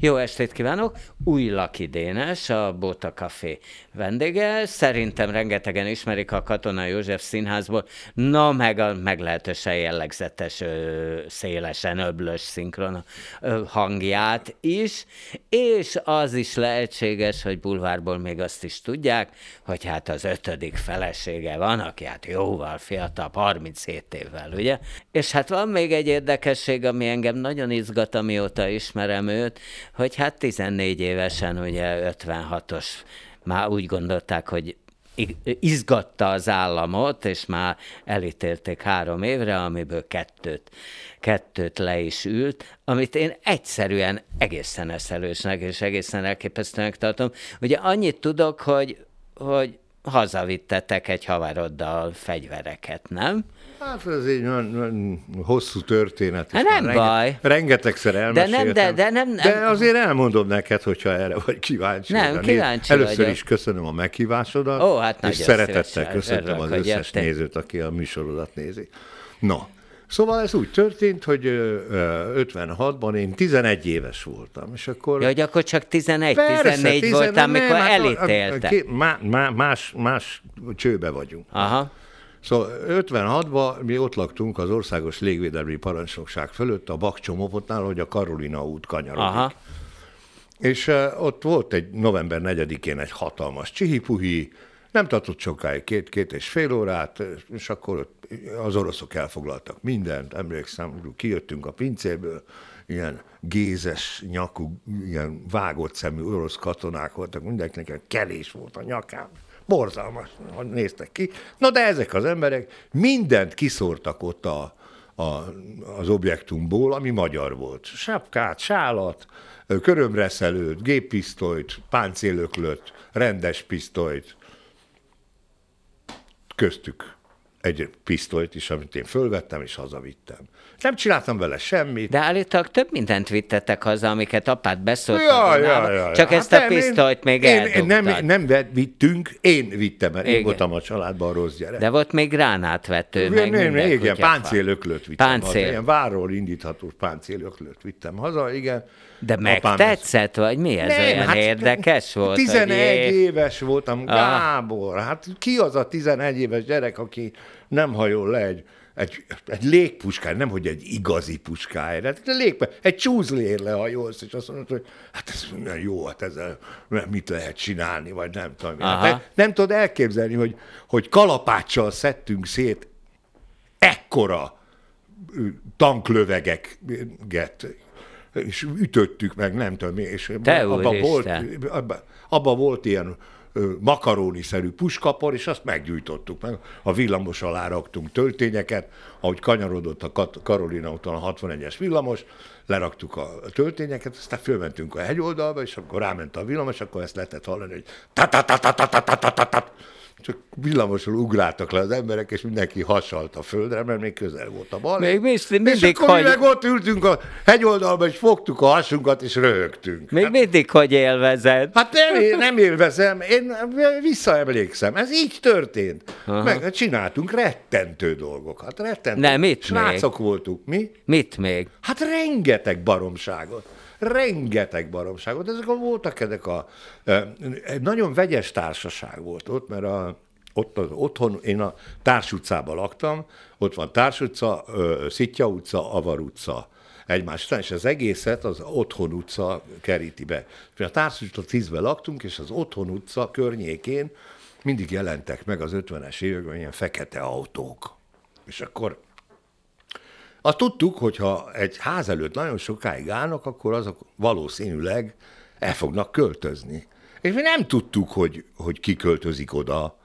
Jó estét kívánok! új Laki Dénes, a Bóta Café vendége. Szerintem rengetegen ismerik a Katona József Színházból, na meg a meglehetősen jellegzetes, ö, szélesen öblös szinkron ö, hangját is, és az is lehetséges, hogy bulvárból még azt is tudják, hogy hát az ötödik felesége van, aki hát jóval fiatal, 37 évvel, ugye? És hát van még egy érdekesség, ami engem nagyon izgat, amióta ismerem őt, hogy hát 14 éve évesen, ugye 56-os, már úgy gondolták, hogy izgatta az államot, és már elítélték három évre, amiből kettőt, kettőt le is ült, amit én egyszerűen egészen eszelősnek és egészen elképesztőnek tartom. Ugye annyit tudok, hogy, hogy hazavittetek egy havaroddal fegyvereket, nem? Hát ez egy olyan, olyan hosszú történet. Hát nem baj. Rengetegszer elmeséltem. De, nem, de, de, nem, nem, de azért elmondom neked, hogyha erre vagy kíváncsi. Nem, kíváncsi Először vagyok. is köszönöm a meghívásodat. Ó, hát és szeretettel köszöntöm az összes jöttem. nézőt, aki a műsorodat nézi. Na, Szóval ez úgy történt, hogy 56-ban én 11 éves voltam, és akkor... Ja, hogy akkor csak 11-14 voltam, amikor elítéltek. Más, más, más csőbe vagyunk. Aha. Szóval 56-ban mi ott laktunk az Országos Légvédelmi Parancsnokság fölött, a Bakcsomopotnál, hogy a Karolina út kanyarodik. Aha. És eh, ott volt egy november 4-én egy hatalmas csihipuhi, nem tartott sokáig, két-két és fél órát, és akkor az oroszok elfoglaltak mindent, emlékszem, kijöttünk a pincéből, ilyen gézes nyakú, ilyen vágott szemű orosz katonák voltak, mindenkinek kelés volt a nyakán borzalmas, néztek ki. Na de ezek az emberek mindent kiszórtak ott a, a, az objektumból, ami magyar volt. Sapkát, sálat, körömreszelőt, géppisztolyt, páncélöklöt, rendes pisztolyt, köztük egy pisztolyt is, amit én fölvettem és hazavittem. Nem csináltam vele semmit. De állítólag több mindent vittetek haza, amiket apát beszólt. Ja, ja, ja, csak hát ezt a hát pisztolyt még én, én nem, nem vittünk, én vittem el. Igen. Én voltam a családban a rossz gyerek. De volt még ránátvető. Én meg nem, minden, igen, páncélöklőt vittem Páncél. haza. Ilyen váról indítható páncélöklőt vittem haza, igen. De tetszett, ez... vagy mi ez nem, olyan hát érdekes volt? 11 hogy... éves voltam, ah. Gábor. Ah. Hát ki az a 11 éves gyerek, aki nem hajol le egy egy, egy légpuskáj, nem hogy egy igazi puskány, de hát légpe, egy csúzlér lehajolsz, és azt mondod, hogy hát ez nagyon jó, hát ezzel mit lehet csinálni, vagy nem tudom. Hát nem tudod elképzelni, hogy, hogy kalapáccsal szedtünk szét ekkora tanklövegeket, és ütöttük meg, nem tudom, és abban abba volt, abba, abba volt ilyen makaróniszerű puskapor, és azt meggyújtottuk meg. A villamos alá raktunk töltényeket, ahogy kanyarodott a Kat- Karolina úton a 61-es villamos, leraktuk a töltényeket, aztán fölmentünk a hegyoldalba, és akkor ráment a villamos, akkor ezt lehetett hallani, hogy ta ta ta ta ta ta ta ta ta csak villamosul ugráltak le az emberek, és mindenki hasalt a földre, mert még közel volt a bal. Még mindig, mindig és akkor hagy... meg ott ültünk a hegyoldalba, és fogtuk a hasunkat, és röhögtünk. Még hát, mindig, hogy élvezed. Hát nem, nem élvezem, én visszaemlékszem. Ez így történt. Aha. Meg csináltunk rettentő dolgokat. Rettentő. Nem, mit Srácok még? voltunk, mi? Mit még? Hát rengeteg baromságot rengeteg baromságot. Ezek voltak ezek a... Egy nagyon vegyes társaság volt ott, mert a, ott az otthon, én a Társ utcában laktam, ott van Társ utca, Szitja utca, Avar utca egymás után, és az egészet az Otthon utca keríti be. a Társ utca 10-ben laktunk, és az Otthon utca környékén mindig jelentek meg az 50-es években ilyen fekete autók. És akkor azt tudtuk, hogy ha egy ház előtt nagyon sokáig állnak, akkor azok valószínűleg el fognak költözni. És mi nem tudtuk, hogy, hogy ki költözik oda.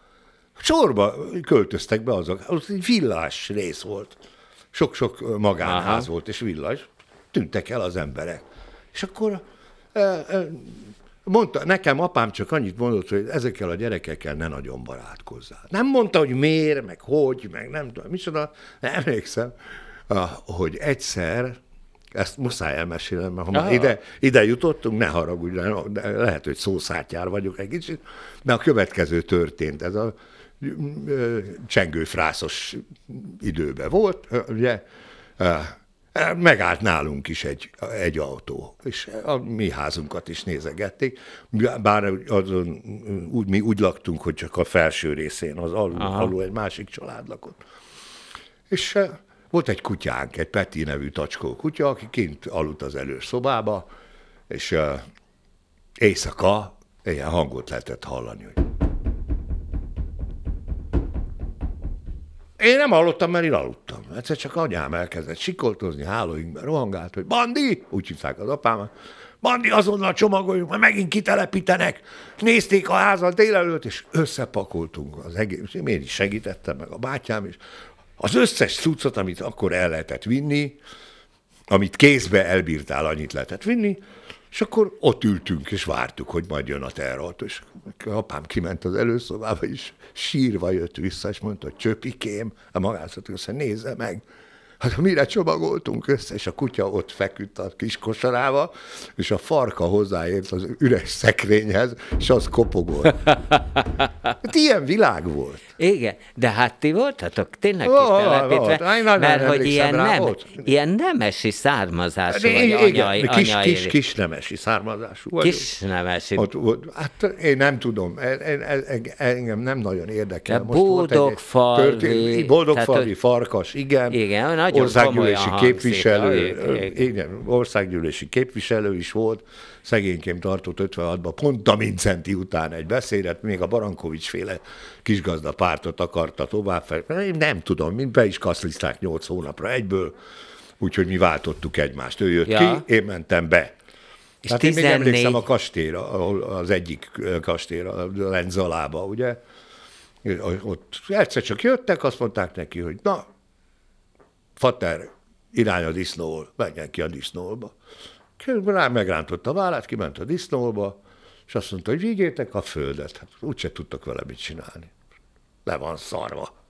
Sorba költöztek be azok. Az egy villás rész volt. Sok-sok magánház Aha. volt, és villás. Tűntek el az emberek. És akkor mondta, nekem apám csak annyit mondott, hogy ezekkel a gyerekekkel ne nagyon barátkozzál. Nem mondta, hogy miért, meg hogy, meg nem tudom, micsoda, nem emlékszem hogy egyszer, ezt muszáj elmesélnem, mert ha már ide, ide jutottunk, ne haragudj, de lehet, hogy szószátjár vagyok egy kicsit, de a következő történt. Ez a csengőfrászos időben volt, ugye, megállt nálunk is egy, egy autó, és a mi házunkat is nézegették, bár azon, úgy, mi úgy laktunk, hogy csak a felső részén, az alul, alul egy másik család lakott. És volt egy kutyánk, egy Peti nevű tacskó kutya, aki kint aludt az előszobába, és uh, éjszaka ilyen hangot lehetett hallani, hogy én nem hallottam, mert én aludtam. Egyszer csak anyám elkezdett sikoltozni, hálóinkben rohangált, hogy Bandi, úgy hívták az apámat, Bandi, azonnal csomagoljunk, mert megint kitelepítenek. Nézték a házat délelőtt, és összepakoltunk az egész. Én is segítettem, meg a bátyám is. Az összes cuccot, amit akkor el lehetett vinni, amit kézbe elbírtál, annyit lehetett vinni, és akkor ott ültünk, és vártuk, hogy majd jön a terrort. És apám kiment az előszobába, és sírva jött vissza, és mondta, hogy csöpikém, a magázat, azt nézze meg, Hát mire csomagoltunk össze, és a kutya ott feküdt a kis kosarába, és a farka hozzáért az üres szekrényhez, és az kopogott. Hát ilyen világ volt. Igen, de hát ti voltatok tényleg oh, telepítve, oh, mert hogy ilyen, rá, nem, ilyen nemesi származású de, vagy igen, anyai, kis, anyai. Kis, kis, kis nemesi származású vagy. Kis nemesi. Ott, ott, hát én nem tudom, e- e- e- engem nem nagyon érdekel. Boldogfalvi. Boldogfalvi farkas, igen. Igen, nagy nagyon országgyűlési képviselő, igen, országgyűlési képviselő is volt, szegényként tartott 56-ban, pont a Mincenti után egy beszédet, még a Barankovics féle kisgazda pártot akarta tovább, én nem tudom, mint be is kaszliszták 8 hónapra egyből, úgyhogy mi váltottuk egymást. Ő jött ja. ki, én mentem be. És hát 14... én még emlékszem a kastélyra, ahol az egyik kastélyra, Lenzalába, ugye? Ott egyszer csak jöttek, azt mondták neki, hogy na, Fater, irány a disznóval, menjen ki a disznóba. Rá megrántott a vállát, kiment a disznóba, és azt mondta, hogy vigyétek a földet. Hát úgyse tudtok vele mit csinálni. Le van szarva.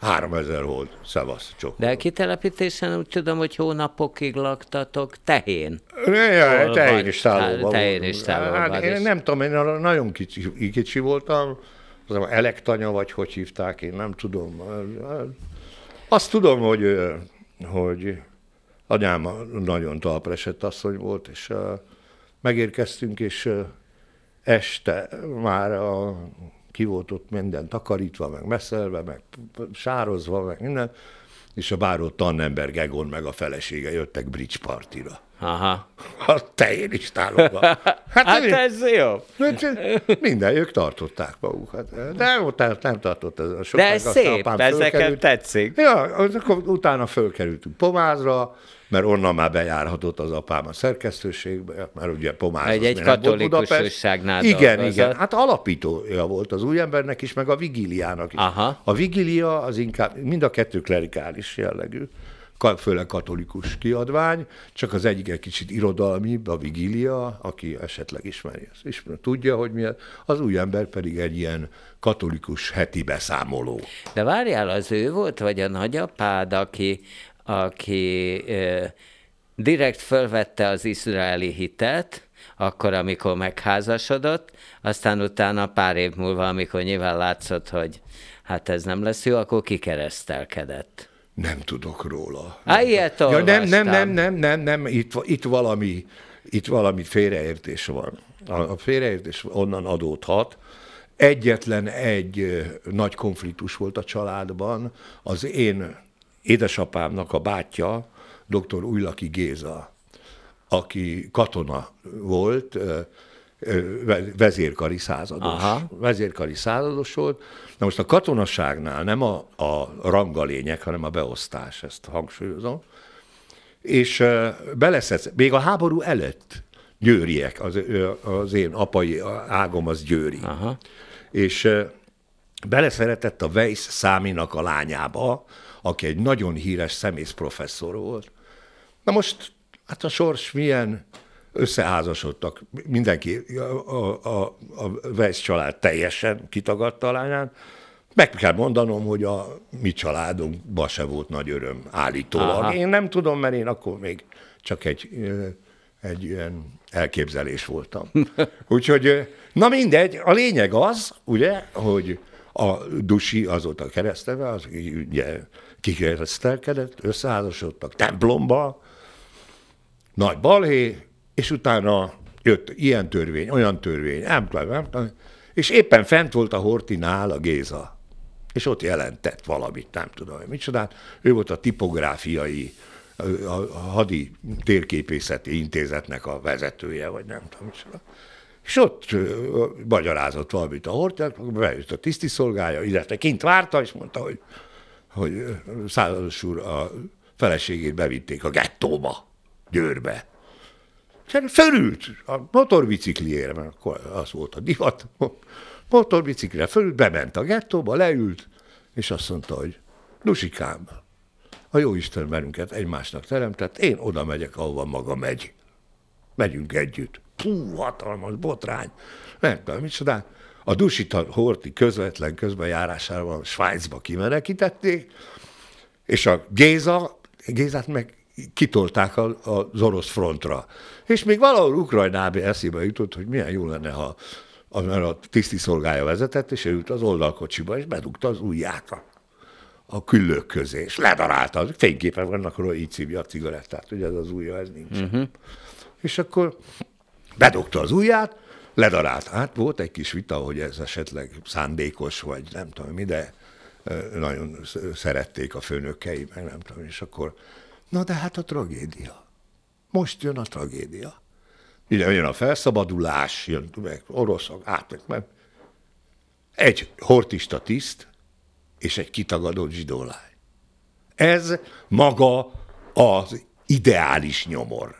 3000 volt, szevasz, csokó. De a kitelepítésen úgy tudom, hogy hónapokig laktatok tehén. Ja, tehén is szállóban. Tehén is Hát, én nem tudom, én nagyon kicsi, kicsi voltam, az elektanya, vagy hogy hívták, én nem tudom. Azt tudom, hogy, hogy anyám nagyon talpra esett asszony volt, és megérkeztünk, és este már a, ki volt ott minden takarítva, meg messzelve, meg sározva, meg minden, és a báró Tannenberg Egon meg a felesége jöttek bridge partira. Aha. A tején is tálogva. Hát, hát én, ez jó. Hát minden, ők tartották magukat. Hát. De utána nem tartott ez a sokáig. De ez szép, ezeket tetszik. Ja, akkor utána fölkerültünk Pomázra, mert onnan már bejárhatott az apám a szerkesztőségbe, mert ugye Pomáz egy, egy katolikus újságnál Igen, dolgozott. igen. Hát alapítója volt az új embernek is, meg a vigiliának is. Aha. A vigília az inkább, mind a kettő klerikális jellegű főleg katolikus kiadvány, csak az egyik egy kicsit irodalmi, a Vigília, aki esetleg ismeri, ismeri tudja, hogy mi az, az új ember pedig egy ilyen katolikus heti beszámoló. De várjál, az ő volt, vagy a nagyapád, aki, aki ö, direkt fölvette az izraeli hitet, akkor, amikor megházasodott, aztán utána pár év múlva, amikor nyilván látszott, hogy hát ez nem lesz jó, akkor kikeresztelkedett. Nem tudok róla. Á, ilyet ja, nem, nem, nem, nem, nem, nem, itt, itt valami, itt valami félreértés van. A, a félreértés onnan adódhat. Egyetlen egy nagy konfliktus volt a családban. Az én édesapámnak a bátyja, dr. Ujlaki Géza, aki katona volt, vezérkari százados. Aha. Vezérkari százados volt. Na most a katonaságnál nem a, a rang a lényeg, hanem a beosztás, ezt hangsúlyozom. És beleszett, még a háború előtt győriek, az, az én apai ágom az győri. Aha. És beleszeretett a Weiss Száminak a lányába, aki egy nagyon híres szemész professzor volt. Na most, hát a sors milyen összeházasodtak. Mindenki, a, a, a Weiss család teljesen kitagadta a lányát. Meg kell mondanom, hogy a mi családunkban se volt nagy öröm, állítólag. Aha. Én nem tudom, mert én akkor még csak egy, egy ilyen elképzelés voltam. Úgyhogy, na mindegy, a lényeg az, ugye, hogy a Dusi azóta keresztelve, az ugye kikeresztelkedett, összeházasodtak templomba, nagy balhé, és utána jött ilyen törvény, olyan törvény, nem tudom, és éppen fent volt a Hortinál a Géza, és ott jelentett valamit, nem tudom, hogy micsodát. Ő volt a tipográfiai, a hadi térképészeti intézetnek a vezetője, vagy nem tudom, micsoda. És ott magyarázott valamit a Hortinát, bejött a tiszti szolgája, illetve kint várta, és mondta, hogy, hogy százados úr a feleségét bevitték a gettóba, Győrbe fölült a motorbicikliére, mert akkor az volt a divat, motorbiciklire fölült, bement a gettóba, leült, és azt mondta, hogy Lusikám, a jó Isten bennünket egymásnak teremtett, én oda megyek, ahova maga megy. Megyünk együtt. Pú, hatalmas botrány. Nem tudom, micsoda. A Dusita Horti közvetlen közbejárásával Svájcba kimenekítették, és a Géza, Gézát meg kitolták a, az orosz frontra. És még valahol Ukrajnába eszébe jutott, hogy milyen jó lenne, ha a tiszti szolgája vezetett, és ő ült az oldalkocsiba, és bedugta az ujját a, a küllők közé, és ledarálta. Fényképen vannak, hogy így szívja a cigarettát, hogy ez az ujja, ez nincs. Uh-huh. És akkor bedugta az ujját, ledarált. Hát volt egy kis vita, hogy ez esetleg szándékos, vagy nem tudom mi, de nagyon szerették a főnökei, meg nem tudom, és akkor Na de hát a tragédia. Most jön a tragédia. Ugye jön a felszabadulás, jön meg oroszok, át, meg. Egy hortista tiszt és egy kitagadott zsidó lány. Ez maga az ideális nyomor.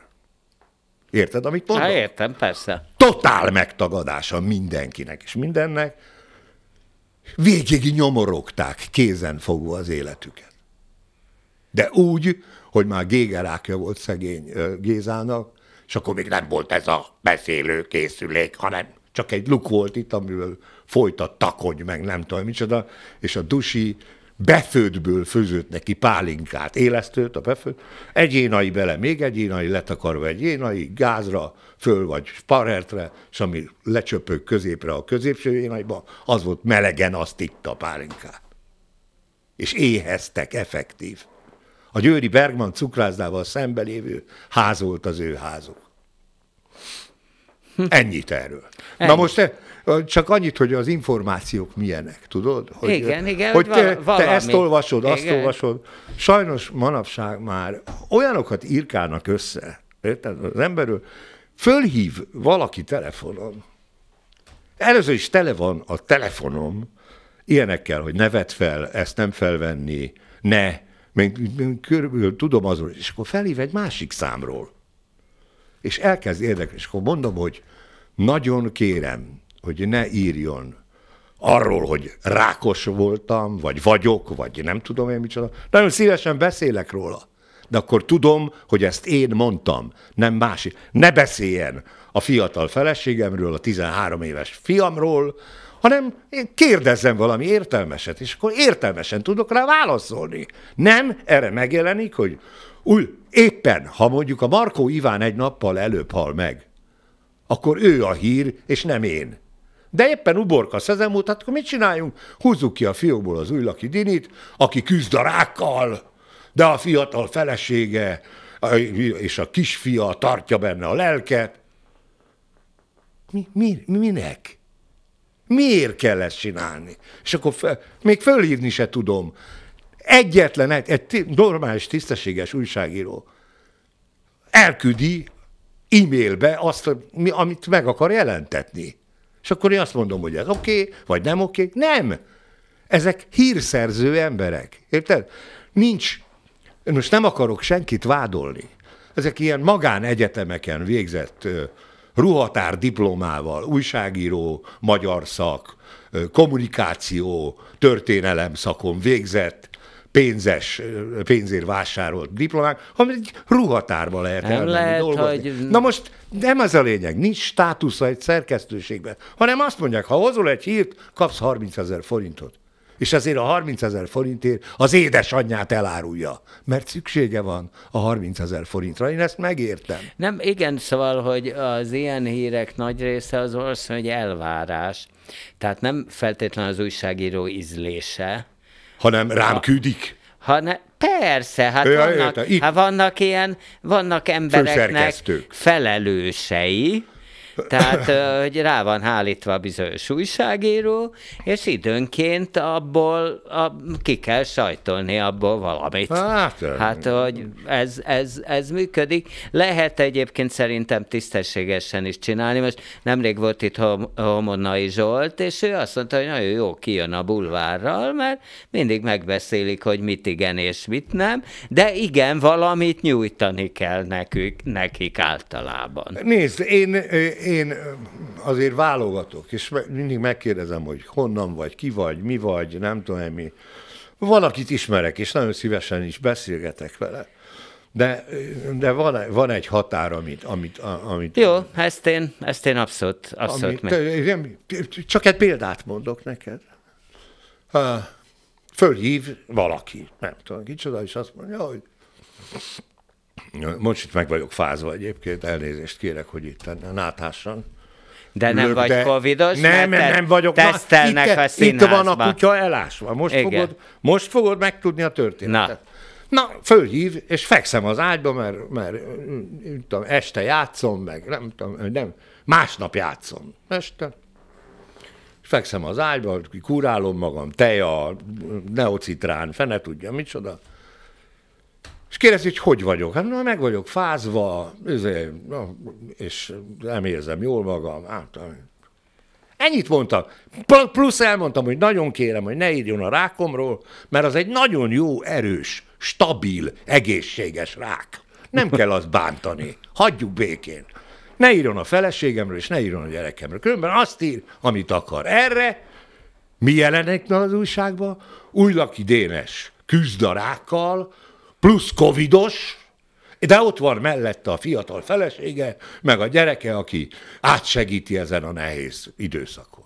Érted, amit mondom? Hát értem, persze. Totál megtagadása mindenkinek és mindennek. Végig nyomorogták kézen fogva az életüket. De úgy, hogy már gégerákja volt szegény Gézának, és akkor még nem volt ez a beszélő készülék, hanem csak egy luk volt itt, amiből folyt a takony, meg nem tudom micsoda, és a dusi befődből főzött neki pálinkát, élesztőt, a befőd, egyénai bele, még egyénai, letakarva egyénai, gázra, föl vagy parertre, és ami lecsöpög középre a középső énaiba, az volt melegen, azt itt a pálinkát. És éheztek effektív. A Győri Bergman cukrászdával szembe lévő ház volt az ő házuk. Hm. Ennyit erről. Ennyi. Na most csak annyit, hogy az információk milyenek, tudod? Hogy, igen, igen. Hogy te, valami. te ezt olvasod, igen. azt olvasod. Sajnos manapság már olyanokat írkálnak össze, érted? Az emberről fölhív valaki telefonon. Először is tele van a telefonom ilyenekkel, hogy nevet fel, ezt nem felvenni, ne, még körülbelül tudom azon, és akkor felhív egy másik számról. És elkezd érdekelni, és akkor mondom, hogy nagyon kérem, hogy ne írjon arról, hogy rákos voltam, vagy vagyok, vagy nem tudom én micsoda. Nagyon szívesen beszélek róla. De akkor tudom, hogy ezt én mondtam, nem másik. Ne beszéljen a fiatal feleségemről, a 13 éves fiamról, hanem kérdezzem valami értelmeset, és akkor értelmesen tudok rá válaszolni. Nem, erre megjelenik, hogy új, éppen, ha mondjuk a Markó Iván egy nappal előbb hal meg, akkor ő a hír, és nem én. De éppen uborka szezemút, hát akkor mit csináljunk? Húzzuk ki a fiókból az laki dinit, aki küzd a rákkal, de a fiatal felesége és a kisfia tartja benne a lelket. Mi, mi, minek? Miért kell ezt csinálni? És akkor fel, még fölírni se tudom. Egyetlen, egy, egy normális, tisztességes újságíró elküldi e-mailbe azt, amit meg akar jelentetni. És akkor én azt mondom, hogy ez oké, okay, vagy nem oké. Okay. Nem! Ezek hírszerző emberek. Érted? Nincs, most nem akarok senkit vádolni. Ezek ilyen magánegyetemeken végzett ruhatár diplomával, újságíró, magyar szak, kommunikáció, történelem szakon végzett, pénzes, pénzért vásárolt diplomák, amit egy ruhatárba lehet nem lehet, dolgozni. Hogy... Na most nem ez a lényeg, nincs státusza egy szerkesztőségben, hanem azt mondják, ha hozol egy hírt, kapsz 30 ezer forintot és ezért a 30 ezer forintért az édesanyját elárulja, mert szüksége van a 30 ezer forintra. Én ezt megértem. Nem, igen, szóval, hogy az ilyen hírek nagy része az valószínűleg elvárás. Tehát nem feltétlenül az újságíró ízlése. Hanem rám ha, küldik? Ha ne, persze, hát, vannak, érte, hát vannak ilyen, vannak embereknek felelősei, tehát, hogy rá van hálítva bizonyos újságíró, és időnként abból a, ki kell sajtolni abból valamit. Hát, hát hogy ez, ez, ez működik. Lehet egyébként szerintem tisztességesen is csinálni. Most nemrég volt itt Homonai Zsolt, és ő azt mondta, hogy nagyon jó kijön a bulvárral, mert mindig megbeszélik, hogy mit igen és mit nem, de igen, valamit nyújtani kell nekük, nekik általában. Nézd, én én azért válogatok, és mindig megkérdezem, hogy honnan vagy, ki vagy, mi vagy, nem tudom mi. Van, akit ismerek, és nagyon szívesen is beszélgetek vele. De, de van, van egy határ, amit... amit, amit Jó, ezt én, ezt én abszolút, abszolút amit, nem, Csak egy példát mondok neked. Ha, fölhív valaki, nem tudom, kicsoda, és azt mondja, hogy most itt meg vagyok fázva egyébként, elnézést kérek, hogy itt náthásan. De nem ülök, vagy de covidos? Nem, nem, nem vagyok. Tesztelnek Na, itt, a színházba. Itt van a kutya elásva. Most Igen. fogod, most fogod megtudni a történetet. Na. Na, fölhív, és fekszem az ágyba, mert, mert nem tudom, este játszom, meg nem tudom, nem, másnap játszom. Este. Fekszem az ágyba, kurálom magam, teja, neocitrán, fene tudja, micsoda. És kérdezi, hogy hogy vagyok? Hát meg vagyok fázva, izé, és nem érzem jól magam. Át, Ennyit mondtam. Plusz elmondtam, hogy nagyon kérem, hogy ne írjon a rákomról, mert az egy nagyon jó, erős, stabil, egészséges rák. Nem kell azt bántani. Hagyjuk békén. Ne írjon a feleségemről, és ne írjon a gyerekemről. Különben azt ír, amit akar. Erre mi jelenek az újságban? Újlaki Dénes küzd a rákkal, plusz covidos, de ott van mellette a fiatal felesége, meg a gyereke, aki átsegíti ezen a nehéz időszakon.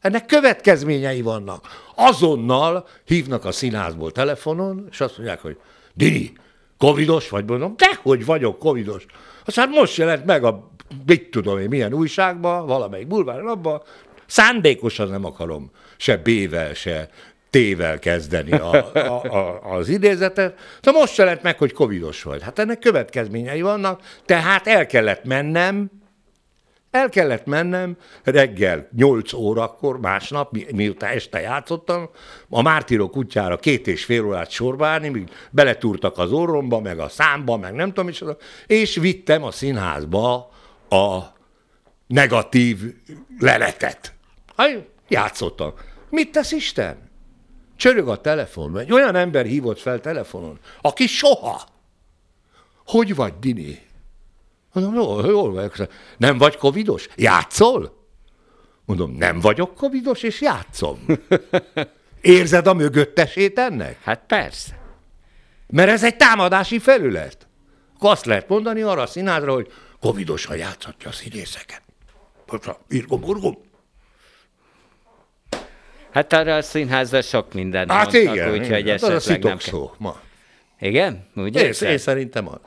Ennek következményei vannak. Azonnal hívnak a színházból telefonon, és azt mondják, hogy Dini, covidos vagy? Mondom, dehogy vagyok covidos. Aztán most jelent meg a, mit tudom én, milyen újságban, valamelyik bulvár abban, szándékosan nem akarom se B-vel, se tével kezdeni a, a, a, az idézetet. De most se lett meg, hogy covidos vagy. Hát ennek következményei vannak, tehát el kellett mennem, el kellett mennem reggel 8 órakor, másnap, mi, miután este játszottam, a mártírok útjára két és fél órát sorbálni, míg beletúrtak az orromba, meg a számba, meg nem tudom is, és vittem a színházba a negatív leletet. Hát, játszottam. Mit tesz Isten? Csörög a telefon, egy olyan ember hívott fel telefonon, aki soha. Hogy vagy, Dini? Mondom, jól, jól vagyok. Nem vagy covidos? Játszol? Mondom, nem vagyok covidos, és játszom. Érzed a mögöttesét ennek? Hát persze. Mert ez egy támadási felület. Akkor azt lehet mondani arra a színádra, hogy covidosan játszhatja a színészeket. irgom, urgom. Hát arra a színházra sok mindent hát mondtak, igen, úgy, igen. Hát az a nem szó ma. Igen? Úgy én, én szerintem az.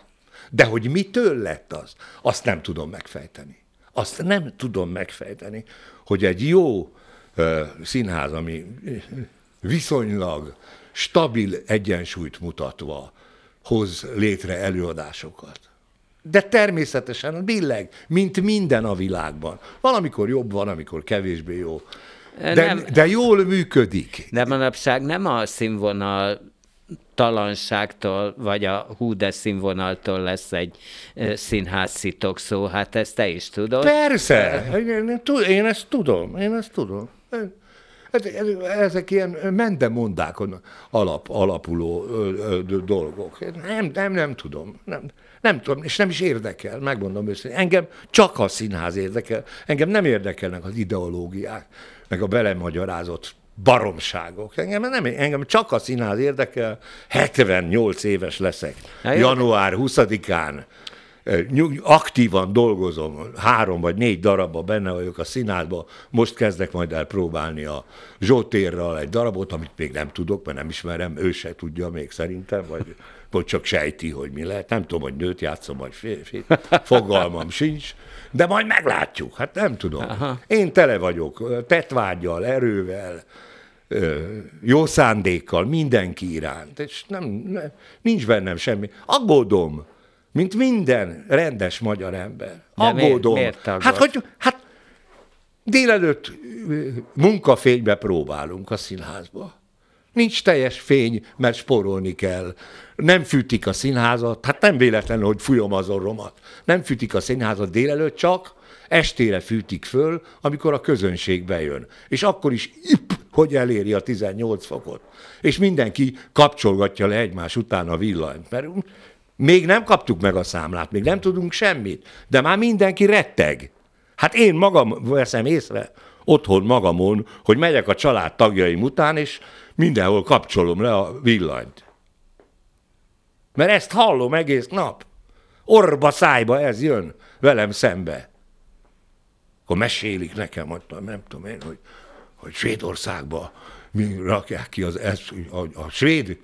De hogy mitől lett az, azt nem tudom megfejteni. Azt nem tudom megfejteni, hogy egy jó uh, színház, ami viszonylag stabil egyensúlyt mutatva hoz létre előadásokat. De természetesen billeg, mint minden a világban. Valamikor jobb, van, amikor kevésbé jó. De, nem, de jól működik. De manapság nem a színvonal talanságtól, vagy a hú de színvonaltól lesz egy színház szitok szó, hát ezt te is tudod. Persze, én ezt tudom, én ezt tudom. Ezek ilyen mendemondákon alap, alapuló dolgok. Nem, nem, nem tudom. Nem, nem tudom, és nem is érdekel, megmondom őszintén. Engem csak a színház érdekel, engem nem érdekelnek az ideológiák meg a belemagyarázott baromságok. Engem, nem, engem csak a színház érdekel, 78 éves leszek, Na, január 20-án aktívan dolgozom, három vagy négy darabba benne vagyok a színházban, most kezdek majd el próbálni a Zsótérral egy darabot, amit még nem tudok, mert nem ismerem, ő se tudja még szerintem, vagy, vagy csak sejti, hogy mi lehet. Nem tudom, hogy nőt játszom, vagy férfit, fogalmam sincs de majd meglátjuk. Hát nem tudom. Aha. Én tele vagyok tetvágyal, erővel, jó szándékkal mindenki iránt, és nem, nem, nincs bennem semmi. Aggódom, mint minden rendes magyar ember. Aggódom. miért, miért hát, hogy, hát délelőtt munkafénybe próbálunk a színházba. Nincs teljes fény, mert spórolni kell. Nem fűtik a színházat, hát nem véletlen, hogy fújom az orromat. Nem fűtik a színházat délelőtt csak, estére fűtik föl, amikor a közönség bejön. És akkor is ipp, hogy eléri a 18 fokot. És mindenki kapcsolgatja le egymás után a villanyt, mert még nem kaptuk meg a számlát, még nem tudunk semmit, de már mindenki retteg. Hát én magam veszem észre otthon magamon, hogy megyek a család tagjaim után, és mindenhol kapcsolom le a villanyt. Mert ezt hallom egész nap. Orba szájba ez jön velem szembe. Akkor mesélik nekem, hogy nem tudom én, hogy, hogy Svédországba mi rakják ki az, ez, a, a svéd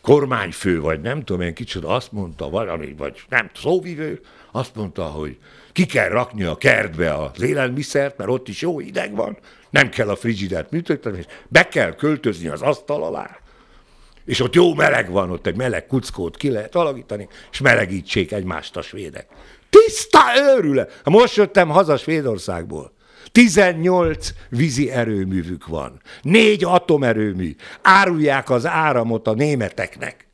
kormányfő, vagy nem tudom én kicsoda, azt mondta valami, vagy nem szóvivő, azt mondta, hogy ki kell rakni a kertbe az élelmiszert, mert ott is jó ideg van, nem kell a frigidert műtöltetni, és be kell költözni az asztal alá. És ott jó meleg van, ott egy meleg kuckót ki lehet alakítani, és melegítsék egymást a svédek. Tiszta őrüle! Most jöttem haza Svédországból. 18 vízi erőművük van, négy atomerőmű, árulják az áramot a németeknek.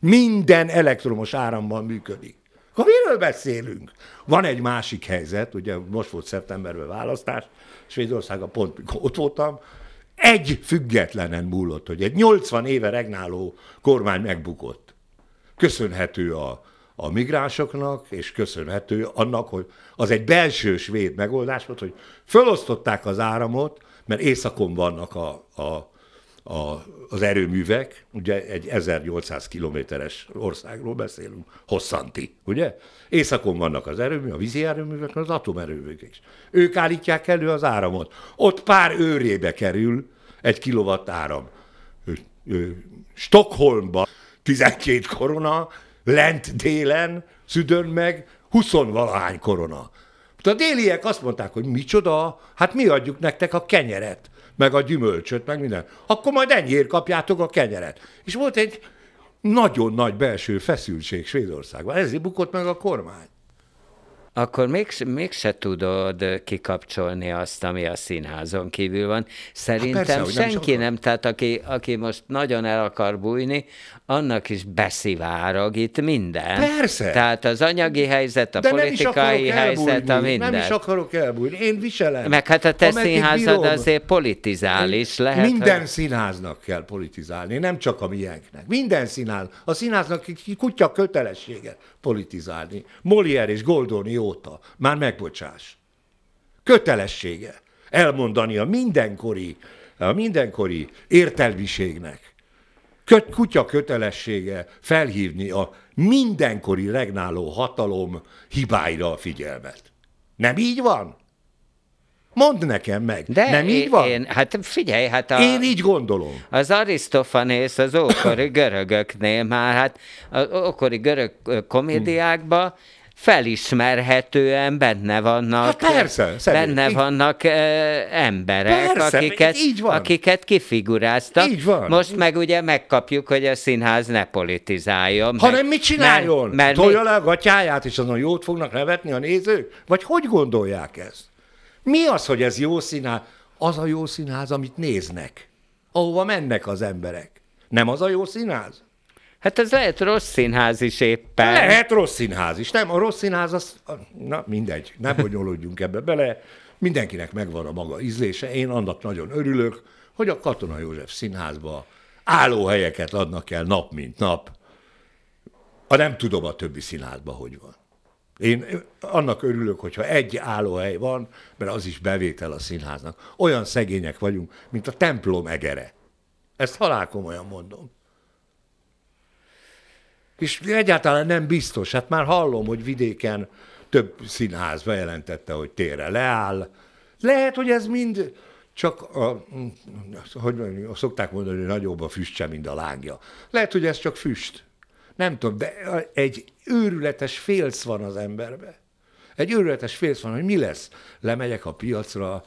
Minden elektromos áramban működik. Ha miről beszélünk? Van egy másik helyzet, ugye most volt szeptemberben választás, Svédországa pont, mikor ott voltam, egy függetlenen múlott, hogy egy 80 éve regnáló kormány megbukott. Köszönhető a, a migránsoknak, és köszönhető annak, hogy az egy belső svéd megoldás volt, hogy fölosztották az áramot, mert északon vannak a, a a, az erőművek, ugye egy 1800 kilométeres országról beszélünk, hosszanti, ugye? Északon vannak az erőmű, a vízi erőművek, az atomerőművek is. Ők állítják elő az áramot. Ott pár őrébe kerül egy kilowatt áram. Stockholmba 12 korona, lent délen, szüdön meg 20 valahány korona. A déliek azt mondták, hogy micsoda, hát mi adjuk nektek a kenyeret meg a gyümölcsöt, meg minden. Akkor majd ennyiért kapjátok a kenyeret. És volt egy nagyon nagy belső feszültség Svédországban. Ezért bukott meg a kormány akkor mégse, mégse tudod kikapcsolni azt, ami a színházon kívül van. Szerintem persze, senki nem, nem, tehát aki, aki most nagyon el akar bújni, annak is beszivárog itt minden. Persze. Tehát az anyagi helyzet, a De politikai helyzet, elbújni. a minden. Nem is akarok elbújni, én viselem. Meg hát a te színházad bírom. azért politizál is. Lehet, minden hogy... színháznak kell politizálni, nem csak a miénknek. Minden színház. A színháznak kutya kötelessége politizálni. Molière és Goldoni jó óta. Már megbocsás. Kötelessége elmondani a mindenkori, a mindenkori értelmiségnek. Köt, kutya kötelessége felhívni a mindenkori regnáló hatalom hibáira a figyelmet. Nem így van? Mondd nekem meg, De nem én, így van? Én, hát figyelj, hát a, Én így gondolom. Az Arisztofanész az ókori görögöknél már, hát az ókori görög komédiákban felismerhetően benne vannak, hát persze, benne így, vannak ö, emberek, persze, akiket, így van. akiket kifiguráztak. Így van. Most meg ugye megkapjuk, hogy a színház ne politizáljon. Hanem mert, mit csináljon? Mert, mert Tolja le a gatyáját, és azon jót fognak nevetni a nézők? Vagy hogy gondolják ezt? Mi az, hogy ez jó színház? Az a jó színház, amit néznek, ahova mennek az emberek. Nem az a jó színház? Hát ez lehet rossz színház is éppen. Lehet rossz színház is. Nem, a rossz színház az, na mindegy, nem bonyolódjunk ebbe bele. Mindenkinek megvan a maga ízlése. Én annak nagyon örülök, hogy a Katona József Színházba állóhelyeket adnak el nap mint nap. A nem tudom a többi színházban, hogy van. Én annak örülök, hogyha egy állóhely van, mert az is bevétel a színháznak. Olyan szegények vagyunk, mint a templom egere. Ezt olyan mondom. És egyáltalán nem biztos. Hát már hallom, hogy vidéken több színház bejelentette, hogy térre leáll. Lehet, hogy ez mind csak, a, hogy mondjam, szokták mondani, hogy nagyobb a füstse, mint a lángja. Lehet, hogy ez csak füst. Nem tudom, de egy őrületes félsz van az emberbe. Egy őrületes félsz van, hogy mi lesz. Lemegyek a piacra,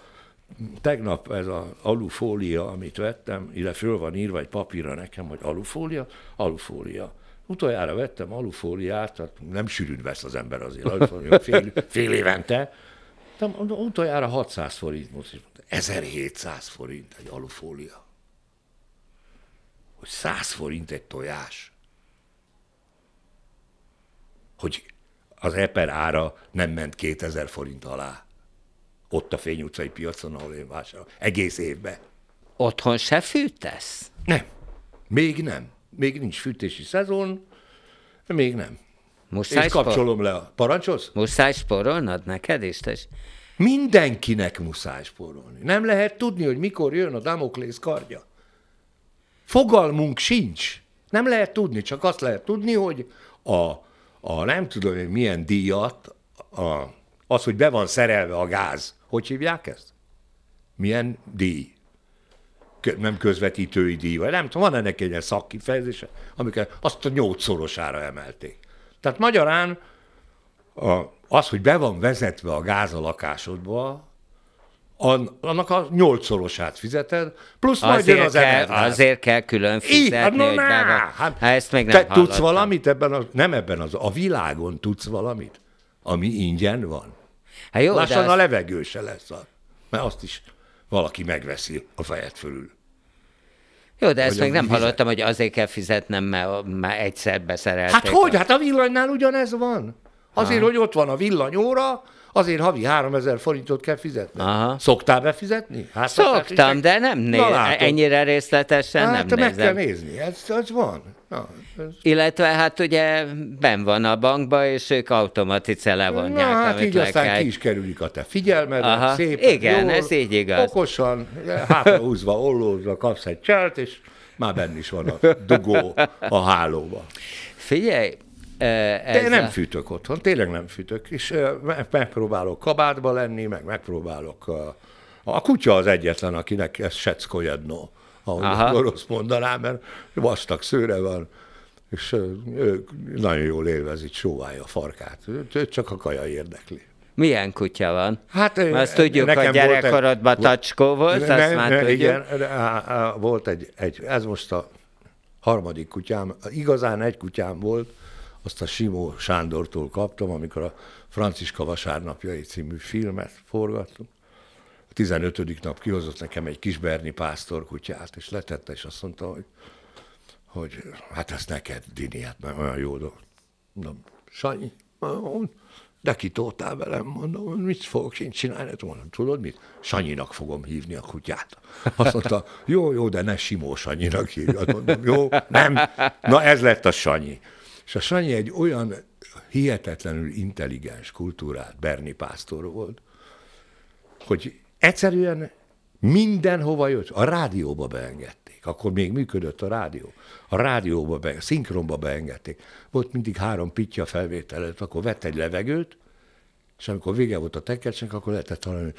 tegnap ez az alufólia, amit vettem, ide föl van írva egy papírra nekem, hogy alufólia, alufólia Utoljára vettem alufóliát, tehát nem sűrűn vesz az ember azért, alufólia, fél, fél évente, de utoljára 600 forint most, 1700 forint egy alufólia. Hogy 100 forint egy tojás. Hogy az eper ára nem ment 2000 forint alá. Ott a Fény utcai piacon, ahol én vásárolom. Egész évben. Otthon se fűtesz? Nem. Még nem még nincs fűtési szezon, még nem. Muszáj és kapcsolom spor... le a parancsolsz? Muszáj sporolnod neked is? Tes... Mindenkinek muszáj sporolni. Nem lehet tudni, hogy mikor jön a Damoklész kardja. Fogalmunk sincs. Nem lehet tudni, csak azt lehet tudni, hogy a, a nem tudom én milyen díjat, a, az, hogy be van szerelve a gáz. Hogy hívják ezt? Milyen díj? nem közvetítői díj, vagy nem tudom, van ennek egy ilyen szakkifejezése, amikor azt a nyolcszorosára emelték. Tehát magyarán a, az, hogy be van vezetve a gáz a lakásodba, an, annak a nyolcszorosát fizeted, plusz majd azért jön az kell, Azért kell külön fizetni, hát, no, hogy be Hát, hát, ezt még nem Te hallottam. tudsz valamit ebben, a, nem ebben az, a világon tudsz valamit, ami ingyen van. Hát jó, az... a levegő se lesz, mert azt is valaki megveszi a fejed fölül. Jó, de ezt még nem fizet. hallottam, hogy azért kell fizetnem, mert már egyszer beszerelték. Hát hogy? A... Hát a villanynál ugyanez van. Azért, ha. hogy ott van a villanyóra, azért havi 3000 forintot kell fizetni. Aha. Szoktál befizetni? Hát, hát, hát Szoktam, hát, de nem néz, Na, ennyire részletesen hát, nem nézem. meg kell nézni, ez, ez van ez... Illetve hát ugye ben van a bankba, és ők automatice levonják. Na, hát így aztán kell. ki is kerülik a te figyelmedet, Aha, szépen, Igen, jól, ez így igaz. Okosan, hátrahúzva, ollózva kapsz egy cselt, és már benne is van a dugó a hálóba. Figyelj, ez De nem a... fűtök otthon, tényleg nem fűtök, és megpróbálok kabátba lenni, meg megpróbálok... A, a kutya az egyetlen, akinek ez seckoljadnó ahogy Aha. orosz mondaná, mert vastag szőre van, és ő nagyon jól élvezi, csóválja a farkát. Őt csak a kaja érdekli. Milyen kutya van? Hát, Mert azt tudjuk, nekem a gyerekkorodban tacskó volt, ne, azt ne, már ne, tudjuk. Igen, volt egy, egy, ez most a harmadik kutyám, igazán egy kutyám volt, azt a Simó Sándortól kaptam, amikor a Franciska vasárnapjai című filmet forgattunk. A 15. nap kihozott nekem egy kis Berni pásztor kutyát, és letette, és azt mondta, hogy, hogy hát ez neked, Dini, hát már olyan jó dolog. Mondom, Sanyi, de kitoltál velem, mondom, mit fogok én csinálni? Hát mondom, tudod mit? Sanyinak fogom hívni a kutyát. Azt mondta, jó, jó, de ne Simó Sanyinak hívja. Mondom, jó, nem. Na ez lett a Sanyi. És a Sanyi egy olyan hihetetlenül intelligens kultúrát Berni pásztor volt, hogy Egyszerűen mindenhova jött, a rádióba beengedték, akkor még működött a rádió. A rádióba, be, szinkronba beengedték. Volt mindig három pitja felvétel előtt, akkor vett egy levegőt, és amikor vége volt a tekercsnek, akkor lehetett hallani, hogy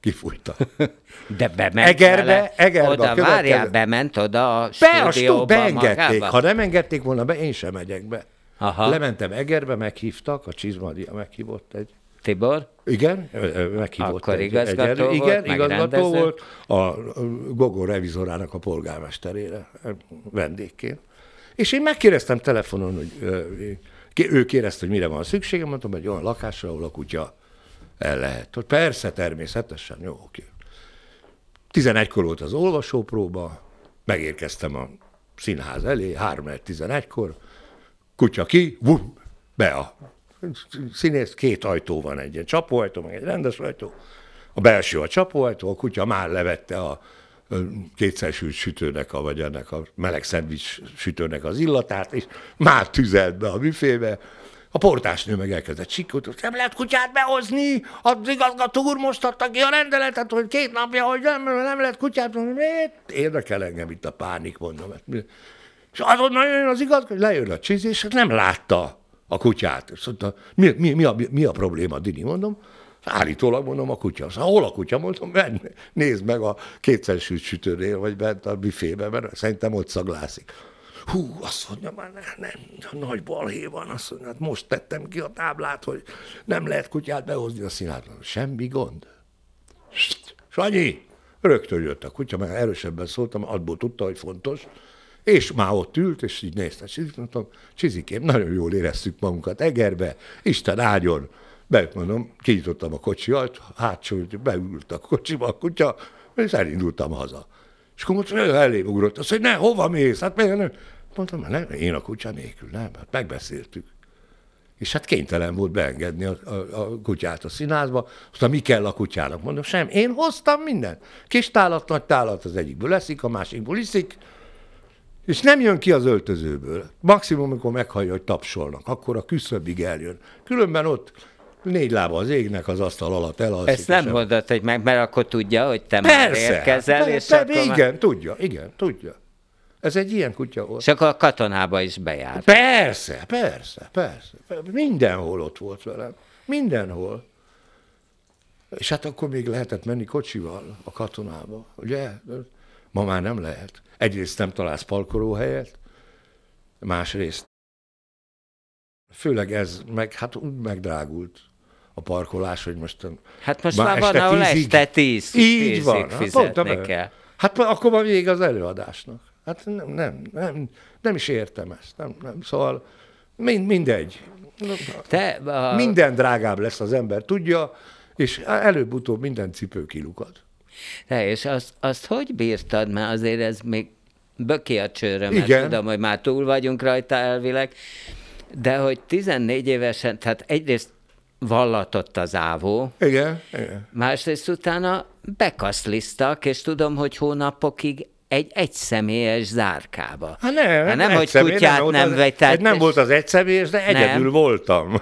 kifújta. De bement Egerbe, vele. Egerbe oda, a következő... várjál, bement oda a be, stúdióba beengedték. Magába. Ha nem engedték volna be, én sem megyek be. Aha. Lementem Egerbe, meghívtak, a Csizmadia meghívott egy Tibor? Igen, meghívott Akkor egy, igazgató egy, volt, igen, igazgató rendező. volt a Gogol revizorának a polgármesterére vendégként. És én megkérdeztem telefonon, hogy ő kérdezte, hogy mire van szükségem, mondtam, egy olyan lakásra, ahol a kutya el lehet. Hogy persze, természetesen, jó, oké. 11-kor volt az olvasópróba, megérkeztem a színház elé, 3 11 kor kutya ki, vum, be a színész, két ajtó van, egy ilyen csapóajtó, meg egy rendes ajtó. A belső a csapóajtó, a kutya már levette a kétszersült sütőnek, a, vagy ennek a meleg szendvics sütőnek az illatát, és már tüzelt be a büfébe. A portásnő meg elkezdett sikkulni, nem lehet kutyát behozni, az igazgató úr most adta ki a rendeletet, hogy két napja, hogy nem, nem lehet kutyát, miért? Érdekel engem itt a pánik, mondom. És azonnal jön az igazgató, lejön a csizés, és nem látta a kutyát. És szóval, mondta, mi, mi, mi, a, mi a probléma, Dini? Mondom, állítólag mondom a kutya. Szóval hol a kutya? Mondom, menj, nézd meg a kétszer sült sütőnél, vagy bent a büfébe, mert szerintem ott szaglászik. Hú, azt mondja, már nem, nem, nagy balhé van, azt mondja, hát most tettem ki a táblát, hogy nem lehet kutyát behozni a színházba. Semmi gond. Sanyi! Rögtön jött a kutya, mert erősebben szóltam, abból tudta, hogy fontos. És már ott ült, és így nézte, Csizik, mondtam, Csizikém, nagyon jól éreztük magunkat Egerbe, Isten áldjon. Megmondom, kinyitottam a kocsi alt, hátsó, beült a kocsiba a kutya, és elindultam haza. És akkor mondta, hogy elé ugrott, azt mondja, ne, hova mész? Hát miért nem? Mondtam, nem, én a kutya nélkül, nem, hát megbeszéltük. És hát kénytelen volt beengedni a, a, a kutyát a színházba. Aztán mi kell a kutyának? Mondom, sem, én hoztam mindent. Kis tálat, nagy tálat, az egyikből leszik, a másikból iszik, és nem jön ki az öltözőből. Maximum, amikor meghallja, hogy tapsolnak, akkor a küszöbig eljön. Különben ott négy lába az égnek, az asztal alatt elalszik. Ezt nem mondod, hogy meg, mert akkor tudja, hogy te Persze, már érkezel. Persze, és persze, akkor igen, már... tudja, igen, tudja. Ez egy ilyen kutya volt. És akkor a katonába is bejár Persze, persze, persze. Mindenhol ott volt velem. Mindenhol. És hát akkor még lehetett menni kocsival a katonába, ugye? Ma már nem lehet. Egyrészt nem találsz parkolóhelyet, másrészt. Főleg ez, meg hát úgy megdrágult a parkolás, hogy most... Hát most már, van, ahol este tíz, Így van, hát fizetni hát, kell. Hát akkor van vége az előadásnak. Hát nem, nem, nem, nem is értem ezt. Nem, nem. Szóval mind, mindegy. Te, a... Minden drágább lesz az ember, tudja, és előbb-utóbb minden cipő kilukad. De és azt, azt hogy bírtad? Mert azért ez még böki a csőröm, Igen. tudom, hogy már túl vagyunk rajta elvileg. De hogy 14 évesen, tehát egyrészt vallatott az ávó. Igen, igen. Másrészt utána bekaszlisztak, és tudom, hogy hónapokig egy egyszemélyes zárkába. Há nem, hát nem, egy hogy személy, kutyát nem, nem vetett. Hát nem volt az egyszemélyes, de egyedül nem. voltam.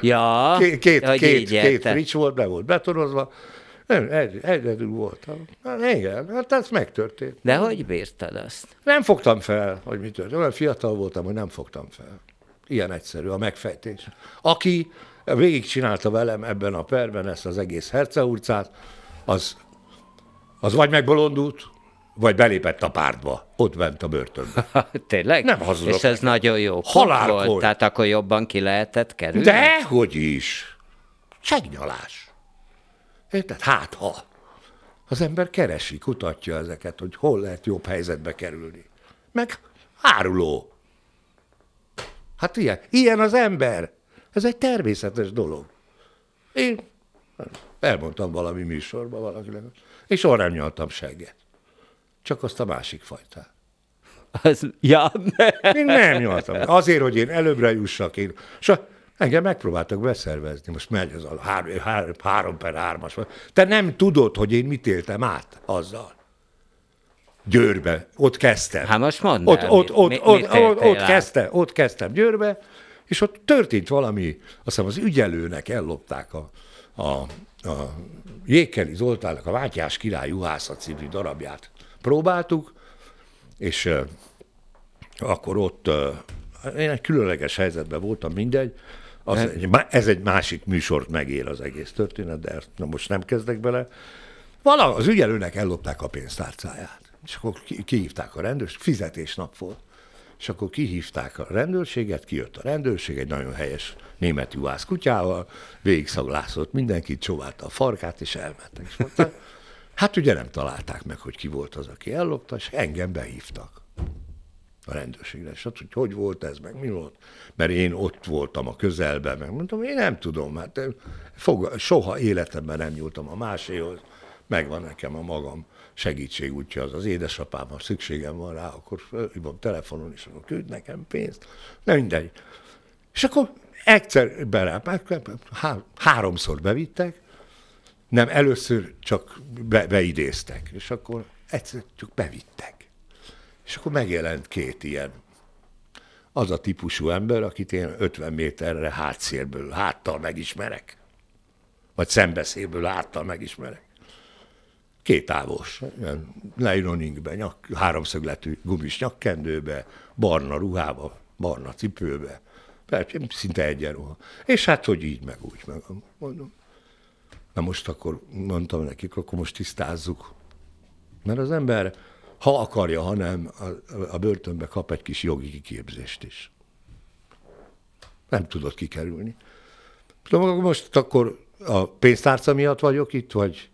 Ja, K- két, két, két, két frics volt, be volt betorozva, nem, egy, egyedül voltam. Hát igen, hát ez megtörtént. De hogy bírtad azt? Nem fogtam fel, hogy mi történt. Olyan fiatal voltam, hogy nem fogtam fel. Ilyen egyszerű a megfejtés. Aki végigcsinálta velem ebben a perben ezt az egész urcát, az, az vagy megbolondult, vagy belépett a pártba, ott ment a börtönbe. Tényleg? Nem hazudok. És ez nagyon jó. Halál volt. volt. Tehát akkor jobban ki lehetett kerülni? Dehogy is. Csegnyalás. Érted? Hát ha. Az ember keresi, kutatja ezeket, hogy hol lehet jobb helyzetbe kerülni. Meg áruló. Hát ilyen, ilyen az ember. Ez egy természetes dolog. Én elmondtam valami műsorban valakinek, és arra nem nyaltam segget. Csak azt a másik fajtát. Az, ja. Én nem nyaltam. Azért, hogy én előbbre jussak. Én. So, Engem megpróbáltak beszervezni, most megy az a három, három, három per hármas. Te nem tudod, hogy én mit éltem át azzal. Győrbe, ott kezdtem. Hát most mondd ott, ott, ott, mi, ott, ott, ott, kezdtem, ott kezdtem Győrbe, és ott történt valami, azt hiszem az ügyelőnek ellopták a, a, a Jékeli Zoltának a Vátyás király juhásza című darabját. Próbáltuk, és uh, akkor ott uh, én egy különleges helyzetben voltam, mindegy, az egy, ez egy másik műsort megér az egész történet, de na most nem kezdek bele. Vala, az ügyelőnek ellopták a pénztárcáját. És akkor kihívták a rendőrt, fizetésnap volt. És akkor kihívták a rendőrséget, kijött a rendőrség egy nagyon helyes német juhász kutyával, végigszaglázott mindenkit, csóválta a farkát, és elmentek. És mondták, hát ugye nem találták meg, hogy ki volt az, aki ellopta, és engem behívtak a rendőrségre. És azt, hogy hogy volt ez, meg mi volt. Mert én ott voltam a közelben, meg mondtam, én nem tudom, hát eh, fog, soha életemben nem nyúltam a máséhoz, megvan nekem a magam segítség útja az az édesapám, ha szükségem van rá, akkor hívom telefonon is, akkor küld nekem pénzt, nem mindegy. És akkor egyszer berá, hát, hát, háromszor bevittek, nem, először csak be, beidéztek, és akkor egyszer csak bevittek. És akkor megjelent két ilyen. Az a típusú ember, akit én 50 méterre hátszélből, háttal megismerek. Vagy szembeszélből háttal megismerek. Két távos, nyloningbe, nyak, háromszögletű gumis nyakkendőbe, barna ruhába, barna cipőbe. Persze, szinte egyenruha. És hát, hogy így meg úgy meg, mondom. Na most akkor mondtam nekik, akkor most tisztázzuk. Mert az ember ha akarja, hanem a, a börtönbe kap egy kis jogi kiképzést is. Nem tudod kikerülni. De most akkor a pénztárca miatt vagyok itt, vagy,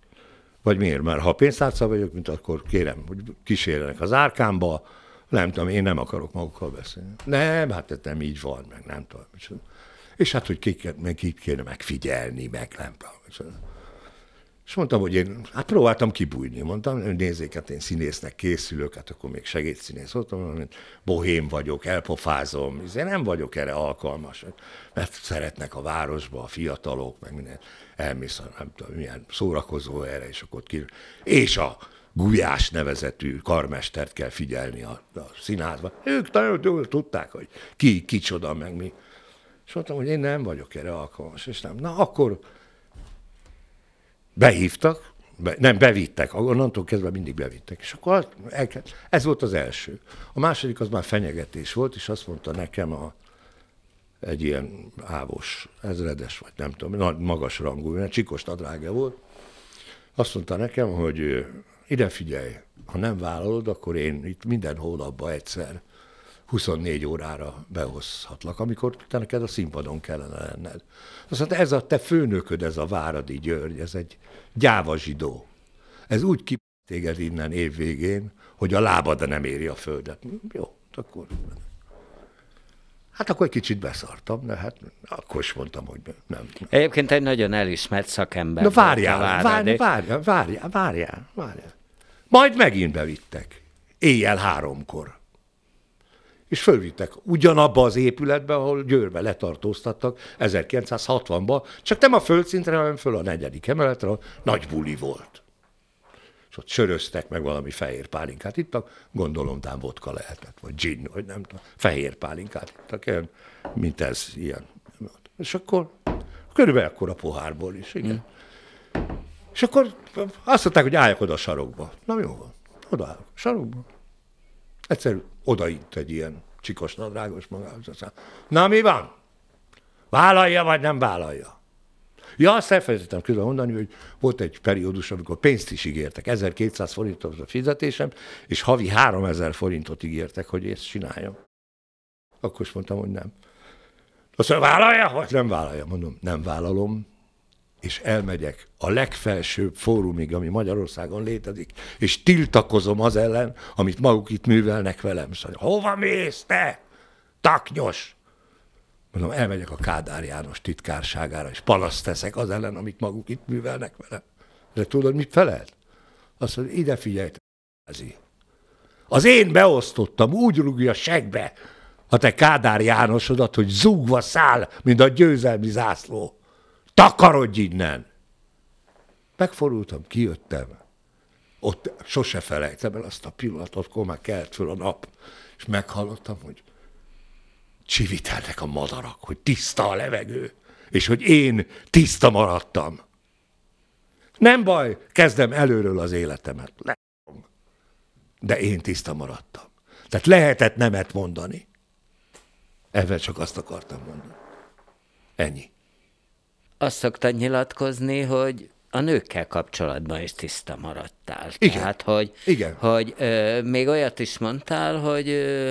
vagy miért? Mert ha pénztárca vagyok, mint akkor kérem, hogy kísérjenek az árkámba, nem tudom, én nem akarok magukkal beszélni. Nem, hát ez nem így van, meg nem tudom. És hát, hogy kiket, meg kit kéne megfigyelni, meg nem tudom. És mondtam, hogy én, hát próbáltam kibújni, mondtam, nézzék, hát én színésznek készülök, hát akkor még segédszínész voltam, hogy bohém vagyok, elpofázom, én izé, nem vagyok erre alkalmas, mert szeretnek a városba a fiatalok, meg minden, elmész, nem tudom, milyen szórakozó erre, és akkor ki... És a Gulyás nevezetű karmestert kell figyelni a, a színházban. Ők nagyon jól tudták, hogy ki, kicsoda, meg mi. És mondtam, hogy én nem vagyok erre alkalmas, és nem. Na akkor behívtak, be, nem, bevittek, onnantól kezdve mindig bevittek. És akkor el, ez volt az első. A második az már fenyegetés volt, és azt mondta nekem a, egy ilyen ávos, ezredes, vagy nem tudom, nagy, magas rangú, mert csikos nadrága volt, azt mondta nekem, hogy ide figyelj, ha nem vállalod, akkor én itt minden hónapban egyszer 24 órára behozhatlak, amikor te neked a színpadon kellene lenned. Azt mondta, ez a te főnököd, ez a Váradi György, ez egy gyáva zsidó. Ez úgy ki téged innen évvégén, hogy a lábad nem éri a földet. Jó, akkor... Hát akkor egy kicsit beszartam, de hát akkor is mondtam, hogy nem. Egyébként egy nagyon elismert szakember. Na várjál, várjál, várjál, várjál, várjál, várjál. Majd megint bevittek. Éjjel háromkor és fölvittek ugyanabba az épületbe, ahol Győrbe letartóztattak 1960-ban, csak nem a földszintre, hanem föl a negyedik emeletre, nagy buli volt. És ott söröztek meg valami fehér pálinkát ittak, gondolom tám vodka lehetett, vagy gin, vagy nem tudom, fehér pálinkát ittak, ilyen, mint ez, ilyen. És akkor körülbelül akkor a pohárból is, igen. Mm. És akkor azt mondták, hogy álljak oda a sarokba. Na jó, oda a sarokba. Egyszerű, odaint egy ilyen csikos nadrágos magához, aztán, na mi van? Vállalja vagy nem vállalja? Ja, azt elfelejtettem külön mondani, hogy volt egy periódus, amikor pénzt is ígértek. 1200 forint az a fizetésem, és havi 3000 forintot ígértek, hogy ezt csináljam. Akkor is mondtam, hogy nem. Azt mondja, vállalja, vagy nem vállalja? Mondom, nem vállalom, és elmegyek a legfelsőbb fórumig, ami Magyarországon létezik, és tiltakozom az ellen, amit maguk itt művelnek velem. Szóval, hova mész te? Taknyos! Mondom, elmegyek a Kádár János titkárságára, és palaszt teszek az ellen, amit maguk itt művelnek velem. De tudod, mit felelt? Azt mondja, ide figyelj, az én beosztottam, úgy rúgja segbe, a te Kádár Jánosodat, hogy zúgva száll, mint a győzelmi zászló. Takarodj innen! Megfordultam, kijöttem. Ott sose felejtem el azt a pillanatot, akkor már kelt föl a nap, és meghallottam, hogy csivitelnek a madarak, hogy tiszta a levegő, és hogy én tiszta maradtam. Nem baj, kezdem előről az életemet. De én tiszta maradtam. Tehát lehetett nemet mondani. Ezzel csak azt akartam mondani. Ennyi azt szoktad nyilatkozni, hogy a nőkkel kapcsolatban is tiszta maradtál. Igen. Tehát, hogy, Igen. hogy ö, még olyat is mondtál, hogy ö,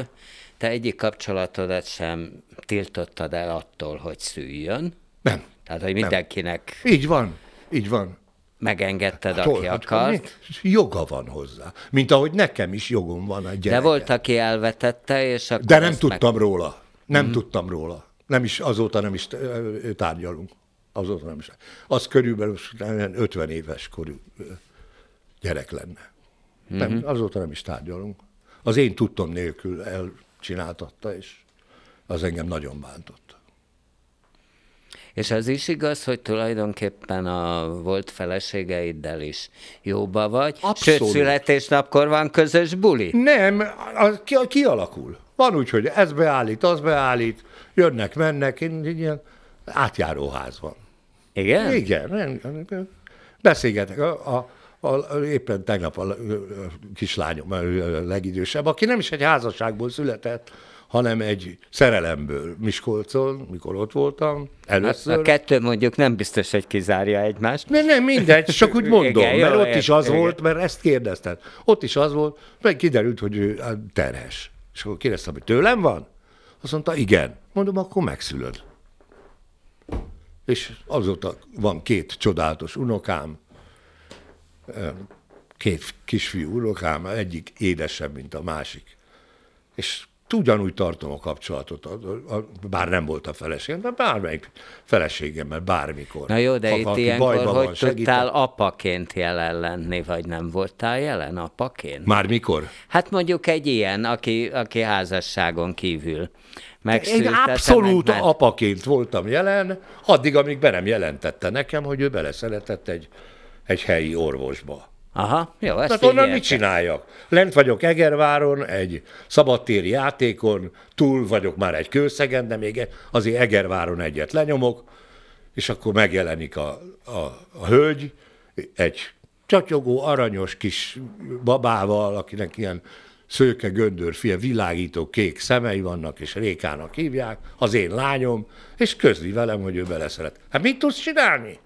te egyik kapcsolatodat sem tiltottad el attól, hogy szüljön. Nem. Tehát, hogy mindenkinek... Nem. Így van, így van. Megengedted, hát, aki hát, akart. Hát, Joga van hozzá. Mint ahogy nekem is jogom van egy gyereke. De volt, aki elvetette, és akkor... De nem tudtam meg... róla. Nem mm. tudtam róla. Nem is, azóta nem is tárgyalunk az ott nem is. Az körülbelül 50 éves korú gyerek lenne. Mm-hmm. Nem, mhm. azóta nem is tárgyalunk. Az én tudtom nélkül elcsináltatta, és az engem nagyon bántott. És az is igaz, hogy tulajdonképpen a volt feleségeiddel is jóba vagy. Abszolút. Sőt, születésnapkor van közös buli? Nem, az ki, kialakul. Van úgy, hogy ez beállít, az beállít, jönnek, mennek, én ilyen átjáróház van. Igen? Igen. Beszélgetek. A, a, a, éppen tegnap a, a kislányom, a legidősebb, aki nem is egy házasságból született, hanem egy szerelemből Miskolcon, mikor ott voltam, először. Hát a kettő mondjuk nem biztos, hogy kizárja egymást. Nem, nem, mindegy, csak úgy mondom, igen, mert jó, ott is az igen. volt, mert ezt kérdezted. Ott is az volt, meg kiderült, hogy ő terhes. És akkor kérdeztem, hogy tőlem van? Azt mondta, igen. Mondom, akkor megszülöd. És azóta van két csodálatos unokám, két kisfiú unokám, egyik édesebb, mint a másik. És ugyanúgy tartom a kapcsolatot, a, a, bár nem volt a feleségem, de bármelyik feleségemmel, bármikor. Na jó, de ha, itt ilyenkor hogy van, tudtál apaként jelen lenni, vagy nem voltál jelen apaként? Már mikor? Hát mondjuk egy ilyen, aki, aki házasságon kívül Megszültettem, Én abszolút meg, apaként voltam jelen, addig, amíg be nem jelentette nekem, hogy ő beleszeretett egy, egy helyi orvosba. Aha, jó, ezt Tehát onnan mit csináljak? Lent vagyok Egerváron, egy szabadtéri játékon, túl vagyok már egy kőszegen, de még azért Egerváron egyet lenyomok, és akkor megjelenik a, a, a hölgy, egy csatyogó, aranyos kis babával, akinek ilyen szőke göndör fia, világító kék szemei vannak, és Rékának hívják, az én lányom, és közli velem, hogy ő beleszeret. Hát mit tudsz csinálni?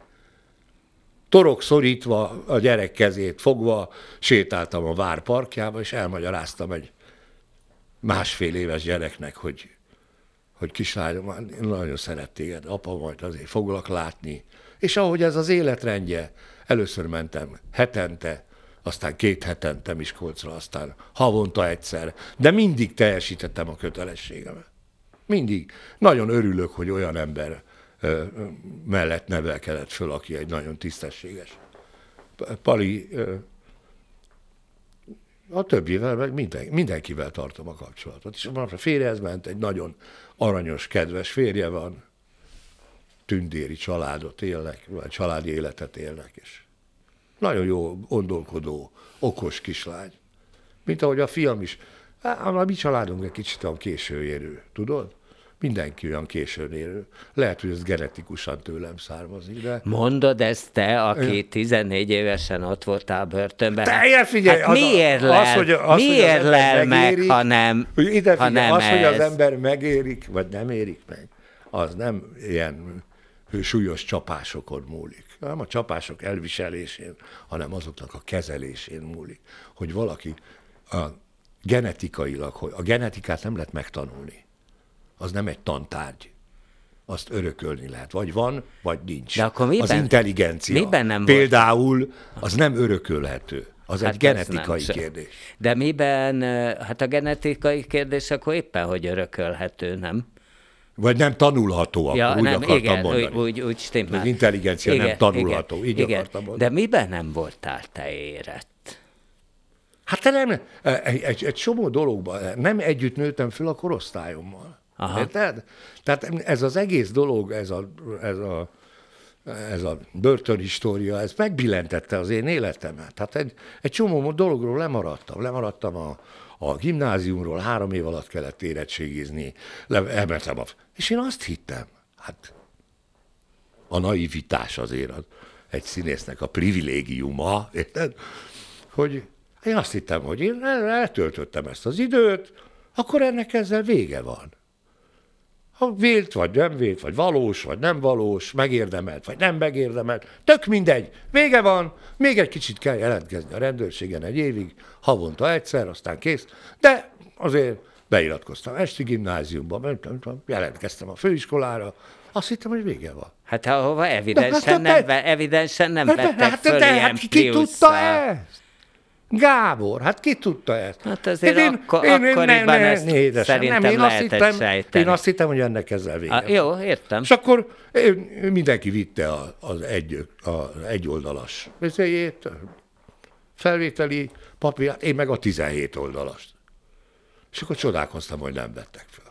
Torok szorítva, a gyerek kezét fogva, sétáltam a vár parkjába, és elmagyaráztam egy másfél éves gyereknek, hogy, hogy kislányom, hát én nagyon szeret téged, apa, majd azért foglak látni. És ahogy ez az életrendje, először mentem hetente, aztán két hetente Miskolcra, aztán havonta egyszer. De mindig teljesítettem a kötelességemet. Mindig. Nagyon örülök, hogy olyan ember mellett nevelkedett föl, aki egy nagyon tisztességes. Pali, a többivel, meg minden, mindenkivel tartom a kapcsolatot. És a férjehez ment, egy nagyon aranyos, kedves férje van, tündéri családot élnek, vagy családi életet élnek, és nagyon jó, gondolkodó, okos kislány. Mint ahogy a fiam is. Á, a mi családunk egy kicsit olyan későn érő, tudod? Mindenki olyan későn érő. Lehet, hogy ez genetikusan tőlem származik, de... Mondod ezt te, aki 14 évesen ott voltál börtönben. Te, hát, figyelj, hát az, miért lel, az, hogy, az, miért hogy lel megéri, meg, ha nem, ide figyelj, ha nem az, ez. hogy az ember megérik, vagy nem érik meg, az nem ilyen súlyos csapásokon múlik nem a csapások elviselésén, hanem azoknak a kezelésén múlik. Hogy valaki a genetikailag, hogy a genetikát nem lehet megtanulni. Az nem egy tantárgy azt örökölni lehet. Vagy van, vagy nincs. De akkor miben, az intelligencia. Miben nem Például az nem örökölhető. Az hát egy genetikai nem kérdés. De miben, hát a genetikai kérdés akkor éppen, hogy örökölhető, nem? Vagy nem tanulhatóak, ja, úgy nem, akartam igen, mondani. Úgy, úgy stimmel. Az intelligencia igen, nem tanulható, igen, így igen. akartam mondani. De miben nem voltál te érett? Hát te nem, e, egy, egy, egy csomó dologban e, nem együtt nőttem föl a korosztályommal. Aha. Érted? Tehát ez az egész dolog, ez a, ez a ez a börtönhistória, ez megbillentette az én életemet. Tehát egy, egy csomó dologról lemaradtam. Lemaradtam a, a gimnáziumról, három év alatt kellett érettségizni, le, elmentem a és én azt hittem, hát a naivitás azért az egy színésznek a privilégiuma, érted? Hogy én azt hittem, hogy én eltöltöttem ezt az időt, akkor ennek ezzel vége van. Ha vélt vagy nem vélt, vagy valós vagy nem valós, megérdemelt vagy nem megérdemelt, tök mindegy, vége van, még egy kicsit kell jelentkezni a rendőrségen egy évig, havonta egyszer, aztán kész, de azért Beiratkoztam esti gimnáziumba, mentem, jelentkeztem a főiskolára, azt hittem, hogy vége van. Hát ahova hát evidensen nem, be, evidensen nem de, vettek hát, föl de, ilyen hát, ki tudta ezt? Gábor, hát ki tudta ezt? Hát azért én, akko, én, akkoriban ne, ne, ezt édesem, szerintem nem, én azt hittem, sejteni. Én azt hittem, hogy ennek ezzel vége. A, ah, jó, értem. És akkor eh, mindenki vitte az, egy, az egyoldalas felvételi papírt, én meg a 17 oldalast. És akkor csodálkoztam, hogy nem vettek fel.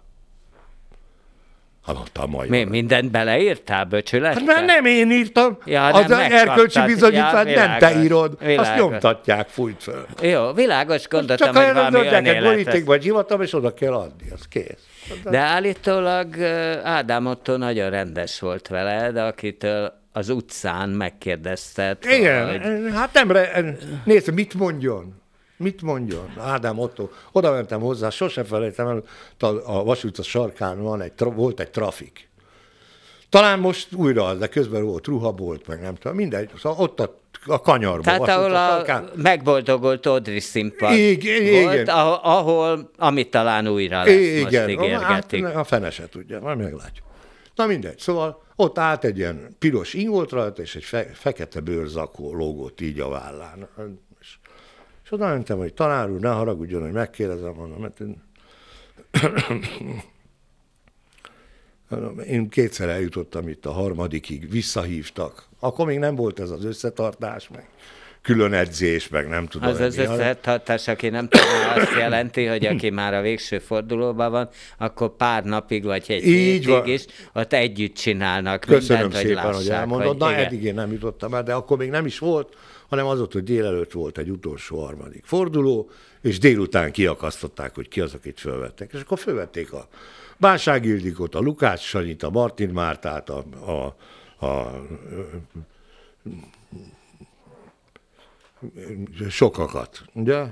Haladtam majd. Mi, mindent beleírtál, böcsület? Hát mert nem én írtam. Ja, nem az erkölcsi bizonyítvány ja, nem te írod. Világos. Azt nyomtatják, fújt föl. Jó, világos, gondoltam, Most csak hogy valami önéletet. borítékba és oda kell adni, az kész. De állítólag Ádám Otto nagyon rendes volt veled, akitől az utcán megkérdezted. Igen, hogy... hát nem, re... nézd, mit mondjon? Mit mondjon? Ádám Otto. Oda mentem hozzá, Sosem felejtem el, a vasút a sarkán van egy, volt egy trafik. Talán most újra az, de közben volt ruhabolt, meg nem tudom, mindegy. Szóval ott a, a kanyarban. Tehát ahol a, sarkán. megboldogult Odri színpad igen, volt, igen. ahol, amit talán újra lesz igen. most hát ígérgetik. A, a fene se tudja, majd meglátjuk. Na mindegy, szóval ott állt egy ilyen piros ingolt rajta, és egy fe, fekete bőrzakó lógott így a vállán. És és oda mentem, hogy tanár úr, ne haragudjon, hogy megkérdezem, mondom, mert én... én kétszer eljutottam itt a harmadikig, visszahívtak. Akkor még nem volt ez az összetartás, meg külön edzés, meg nem tudom. Az az összetartás, aki nem tudom, azt jelenti, hogy aki már a végső fordulóban van, akkor pár napig vagy egy Így hétig van. is ott együtt csinálnak Köszönöm mindent, szépen, hogy, lássák, hogy elmondod. Hogy Na, igen. eddig én nem jutottam el, de akkor még nem is volt hanem az ott, hogy délelőtt volt egy utolsó harmadik forduló, és délután kiakasztották, hogy ki az, akit felvettek. És akkor fölvették a Bánság Ildikot, a Lukács Sanyit, a Martin Mártát, a, a, a, a sokakat, ugye?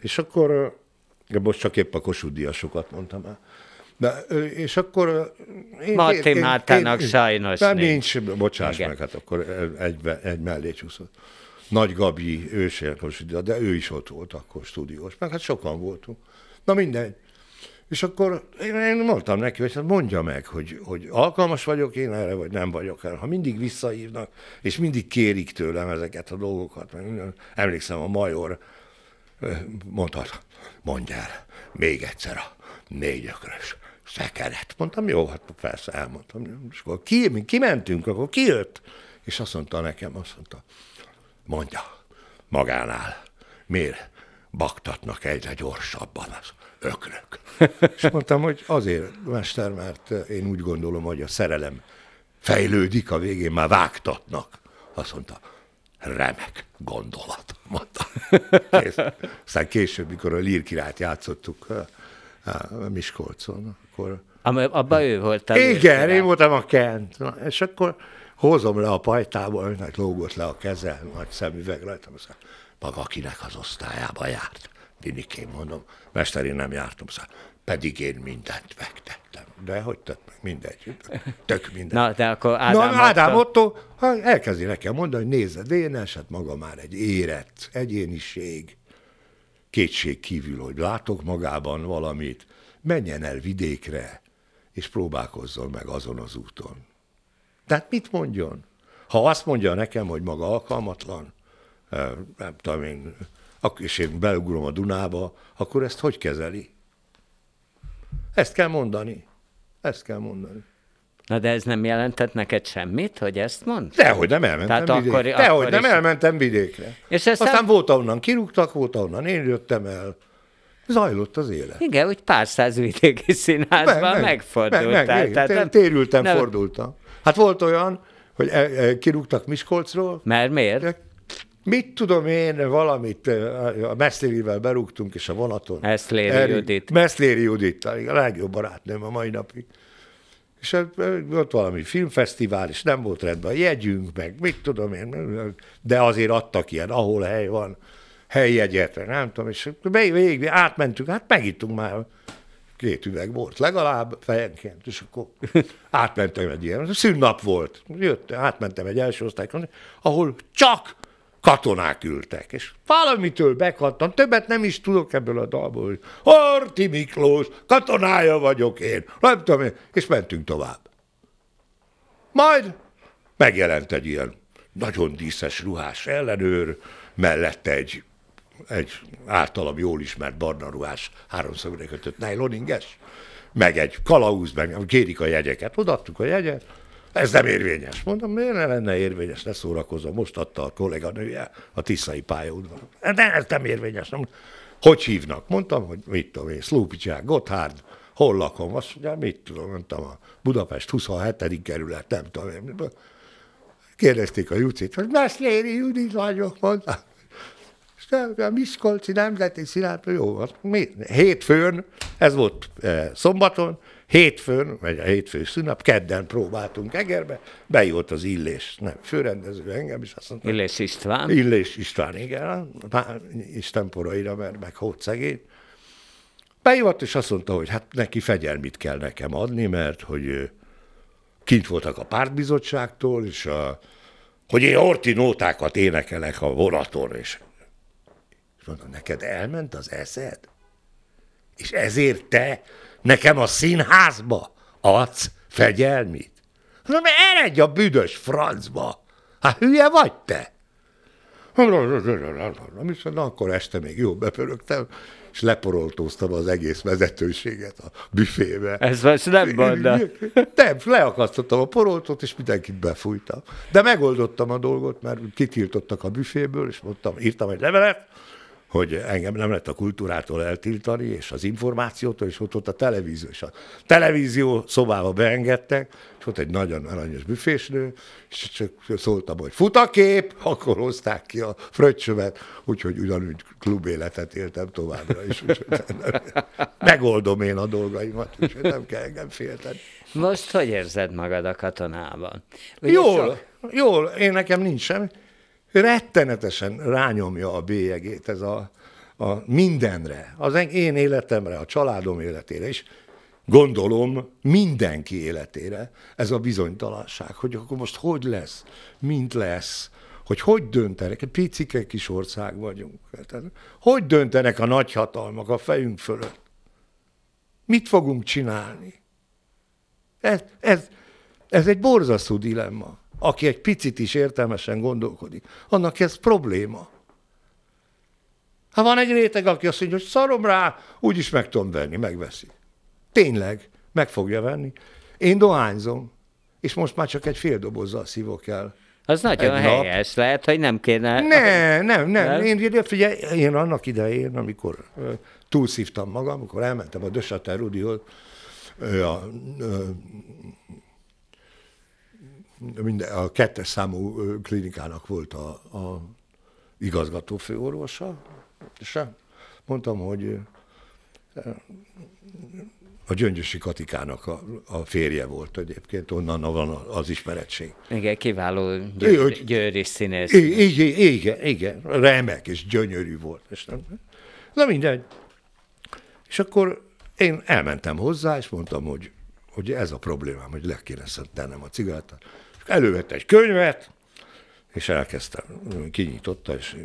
És akkor most csak épp a kosudíjasokat mondtam el. Na, és akkor... Én, Martin én, Mártának én, sajnos nem nincs. Bocsáss Igen. meg, hát akkor egy, egy mellé csúszott. Nagy Gabi ősérkos, de ő is ott volt akkor stúdiós, meg hát sokan voltunk. Na mindegy. És akkor én, én mondtam neki, hogy hát mondja meg, hogy, hogy alkalmas vagyok én erre, vagy nem vagyok erre. Ha mindig visszaívnak, és mindig kérik tőlem ezeket a dolgokat, meg emlékszem, a major mondta, mondjál még egyszer a négyökrös szekeret. Mondtam, jó, hát persze, elmondtam. És akkor ki, mi kimentünk, akkor kijött, és azt mondta nekem, azt mondta, mondja, magánál, miért baktatnak egyre gyorsabban az ökrök. és mondtam, hogy azért, mester, mert én úgy gondolom, hogy a szerelem fejlődik, a végén már vágtatnak. Azt mondta, remek gondolat, mondta. Kész. Aztán később, mikor a Lír királyt játszottuk, Miskolcon. Akkor... Abban ő volt a Igen, műsorán. én voltam a Kent. Na, és akkor hozom le a pajtából, aminek lógott le a keze, nagy szemüveg rajtam, aztán maga akinek az osztályába járt. Dinikém mondom, mester, én nem jártam, szóval pedig én mindent megtettem. De hogy tett meg? Mindegy. Tök minden. Na, de akkor Ádám, Na, Ádám Otto, Otto hát elkezdi nekem mondani, hogy nézze, Dénes, hát maga már egy érett egyéniség kétség kívül, hogy látok magában valamit, menjen el vidékre, és próbálkozzon meg azon az úton. Tehát mit mondjon? Ha azt mondja nekem, hogy maga alkalmatlan, nem tudom én, és én beugrom a Dunába, akkor ezt hogy kezeli? Ezt kell mondani. Ezt kell mondani. Na de ez nem jelentett neked semmit, hogy ezt mond? Dehogy nem elmentem Tehát vidékre. Akkor, Dehogy akkor nem is... elmentem vidékre. És ezt Aztán nem... volt onnan kirúgtak, volt onnan én jöttem el. Zajlott az élet. Igen, úgy pár száz vidéki színházban meg, meg, megfordultál. Meg, meg, igen. nem... térültem, nem... fordultam. Hát volt olyan, hogy e- e- kirúgtak Miskolcról. Mert miért? Mit tudom én, valamit e, a Meszlérivel berúgtunk, és a vonaton. Messzléri Judit. Meszléri Judit, a legjobb barátnőm a mai napig. És hát, volt valami filmfesztivál, és nem volt rendben a jegyünk, meg mit tudom én, de azért adtak ilyen, ahol hely van, helyjegyet, nem tudom, és végig átmentünk, hát megittunk már két üveg volt legalább fejenként, és akkor átmentem egy ilyen, szűnnap volt, jött, átmentem egy első osztályon, ahol csak katonák ültek, és valamitől bekattam, többet nem is tudok ebből a dalból, hogy Horti Miklós, katonája vagyok én, nem tudom én, és mentünk tovább. Majd megjelent egy ilyen nagyon díszes ruhás ellenőr, mellette egy, egy általam jól ismert barna ruhás, háromszögre kötött nylon meg egy kalauz, meg kérik a jegyeket, odaadtuk a jegyet, ez nem érvényes. Mondom, miért ne lenne érvényes, ne szórakozom. Most adta a kolléganője a Tiszai pályaudvar. De ez nem érvényes. Nem. Hogy hívnak? Mondtam, hogy mit tudom én, Szlúpicsák, Gotthard, hol lakom? Azt mondja, hát mit tudom, mondtam, a Budapest 27. kerület, nem tudom én. Kérdezték a Jucit, hogy Meszléri Judit vagyok, mondta. És nem, a Miskolci Nemzeti Színházban jó volt. Mi? Hétfőn, ez volt eh, szombaton, Hétfőn, vagy a hétfő szünap, kedden próbáltunk Egerbe, bejött az Illés, nem, főrendező engem is azt mondta. Illés István? Illés István, igen, már Isten poraira, mert meg hódszegény. Bejött, és azt mondta, hogy hát neki fegyelmit kell nekem adni, mert hogy kint voltak a pártbizottságtól, és a, hogy én orti nótákat énekelek a vonaton, és, és neked elment az eszed? És ezért te nekem a színházba adsz fegyelmit? mert eredj a büdös francba! Hát hülye vagy te? viszont akkor este még jó bepörögtem, és leporoltóztam az egész vezetőséget a büfébe. Ez most nem de... Nem, leakasztottam a poroltót, és mindenkit befújtam. De megoldottam a dolgot, mert kitiltottak a büféből, és mondtam, írtam egy levelet, hogy engem nem lehet a kultúrától eltiltani, és az információtól, és ott, ott a televízió, és a televízió szobába beengedtek, és ott egy nagyon aranyos büfésnő, és csak szóltam, hogy fut a kép, akkor hozták ki a fröccsövet, úgyhogy ugyanúgy klubéletet éltem továbbra is. Megoldom én a dolgaimat, úgyhogy nem kell engem félteni. Most hogy érzed magad a katonában? Ugye jól, sok... jól, én nekem nincs semmi rettenetesen rányomja a bélyegét ez a, a mindenre, az én életemre, a családom életére is, gondolom mindenki életére ez a bizonytalanság, hogy akkor most hogy lesz, mint lesz, hogy hogy döntenek, egy picike kis ország vagyunk, hogy döntenek a nagyhatalmak a fejünk fölött, mit fogunk csinálni. Ez, ez, ez egy borzasztó dilemma aki egy picit is értelmesen gondolkodik, annak ez probléma. Hát van egy réteg, aki azt mondja, hogy szarom rá, úgyis meg tudom venni, megveszi. Tényleg, meg fogja venni. Én dohányzom, és most már csak egy fél dobozzal szívok el. Az nagyon egy helyes, nap. lehet, hogy nem kéne... Ne, nem, nem, nem. Én, figyelj, én annak idején, amikor túlszívtam magam, amikor elmentem a Dösater Rudihoz, a minden, a kettes számú klinikának volt a, a igazgató főorvosa, és eh, mondtam, hogy eh, a Gyöngyösi Katikának a, a férje volt egyébként, onnan van az ismeretség. Igen, kiváló győr, hogy, győr színész. Igen, igen, igen, remek és gyönyörű volt. És nem, na mindegy. És akkor én elmentem hozzá, és mondtam, hogy, hogy ez a problémám, hogy le kéne szentenem a cigát. Elővett egy könyvet, és elkezdtem, kinyitotta, és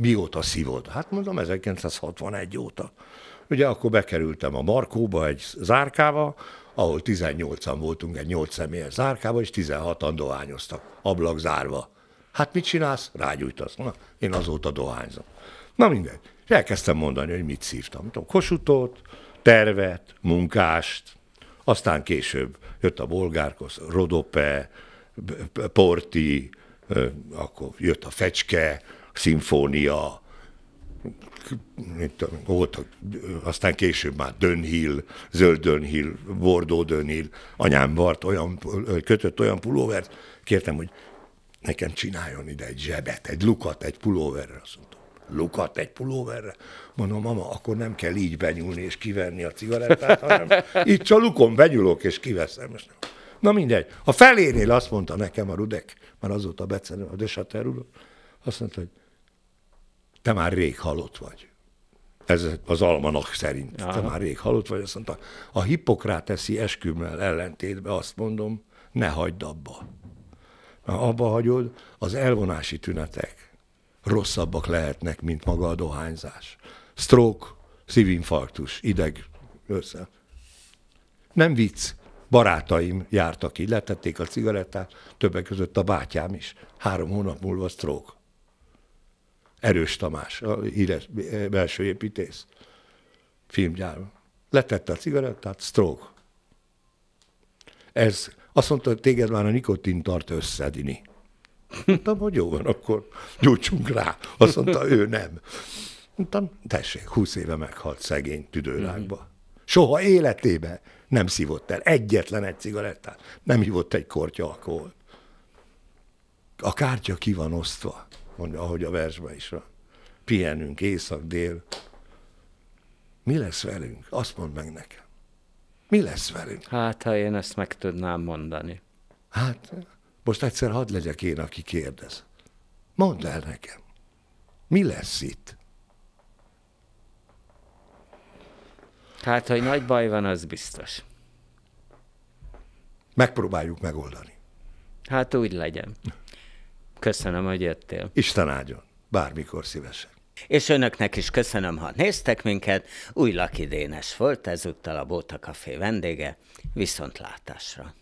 mióta szívod? Hát mondom, 1961 óta. Ugye akkor bekerültem a Markóba egy zárkába, ahol 18-an voltunk egy 8 személyes zárkába, és 16-an dohányoztak, ablak zárva. Hát mit csinálsz? Rágyújtasz. Na, én azóta dohányzom. Na mindegy. És elkezdtem mondani, hogy mit szívtam. Tudom, tervet, munkást, aztán később jött a bolgárkosz, rodope, Porti, akkor jött a Fecske, Szimfónia, mint, aztán később már Dönhill, Zöld Dönhill, Bordó Dönhill, anyám vart, olyan, kötött olyan pulóvert, kértem, hogy nekem csináljon ide egy zsebet, egy lukat, egy pulóverre. Azt mondtam, lukat egy pulóverre? Mondom, mama, akkor nem kell így benyúlni és kivenni a cigarettát, hanem itt csak lukon benyúlok és kiveszem. És nem. Na mindegy. A felénél azt mondta nekem a Rudek, már azóta becenem a Desater úr, azt mondta, hogy te már rég halott vagy. Ez az almanak szerint. Aha. Te már rég halott vagy. Azt mondta, a hipokráteszi eskümmel ellentétben azt mondom, ne hagyd abba. Ha abba hagyod, az elvonási tünetek rosszabbak lehetnek, mint maga a dohányzás. Stroke, szívinfarktus, ideg, össze. Nem vicc barátaim jártak ki, letették a cigarettát, többek között a bátyám is. Három hónap múlva sztrók. Erős Tamás, a híres belső építész, filmgyár. Letette a cigarettát, sztrók. Ez azt mondta, hogy téged már a nikotin tart összedini. Mondtam, hogy jó van, akkor gyújtsunk rá. Azt mondta, ő nem. Mondtam, tessék, húsz éve meghalt szegény tüdőrákba. Mhm. Soha életébe nem szívott el egyetlen egy cigarettát, nem hívott egy kortya alkoholt. A kártya ki van osztva, mondja, ahogy a versben is van. Pihenünk észak-dél. Mi lesz velünk? Azt mondd meg nekem. Mi lesz velünk? Hát, ha én ezt meg tudnám mondani. Hát, most egyszer hadd legyek én, aki kérdez. Mondd el nekem. Mi lesz itt? Hát, hogy nagy baj van, az biztos. Megpróbáljuk megoldani. Hát úgy legyen. Köszönöm, hogy jöttél. Isten áldjon. Bármikor szívesen. És önöknek is köszönöm, ha néztek minket. Új Lakidénes volt ezúttal a Bóta Café vendége. Viszontlátásra.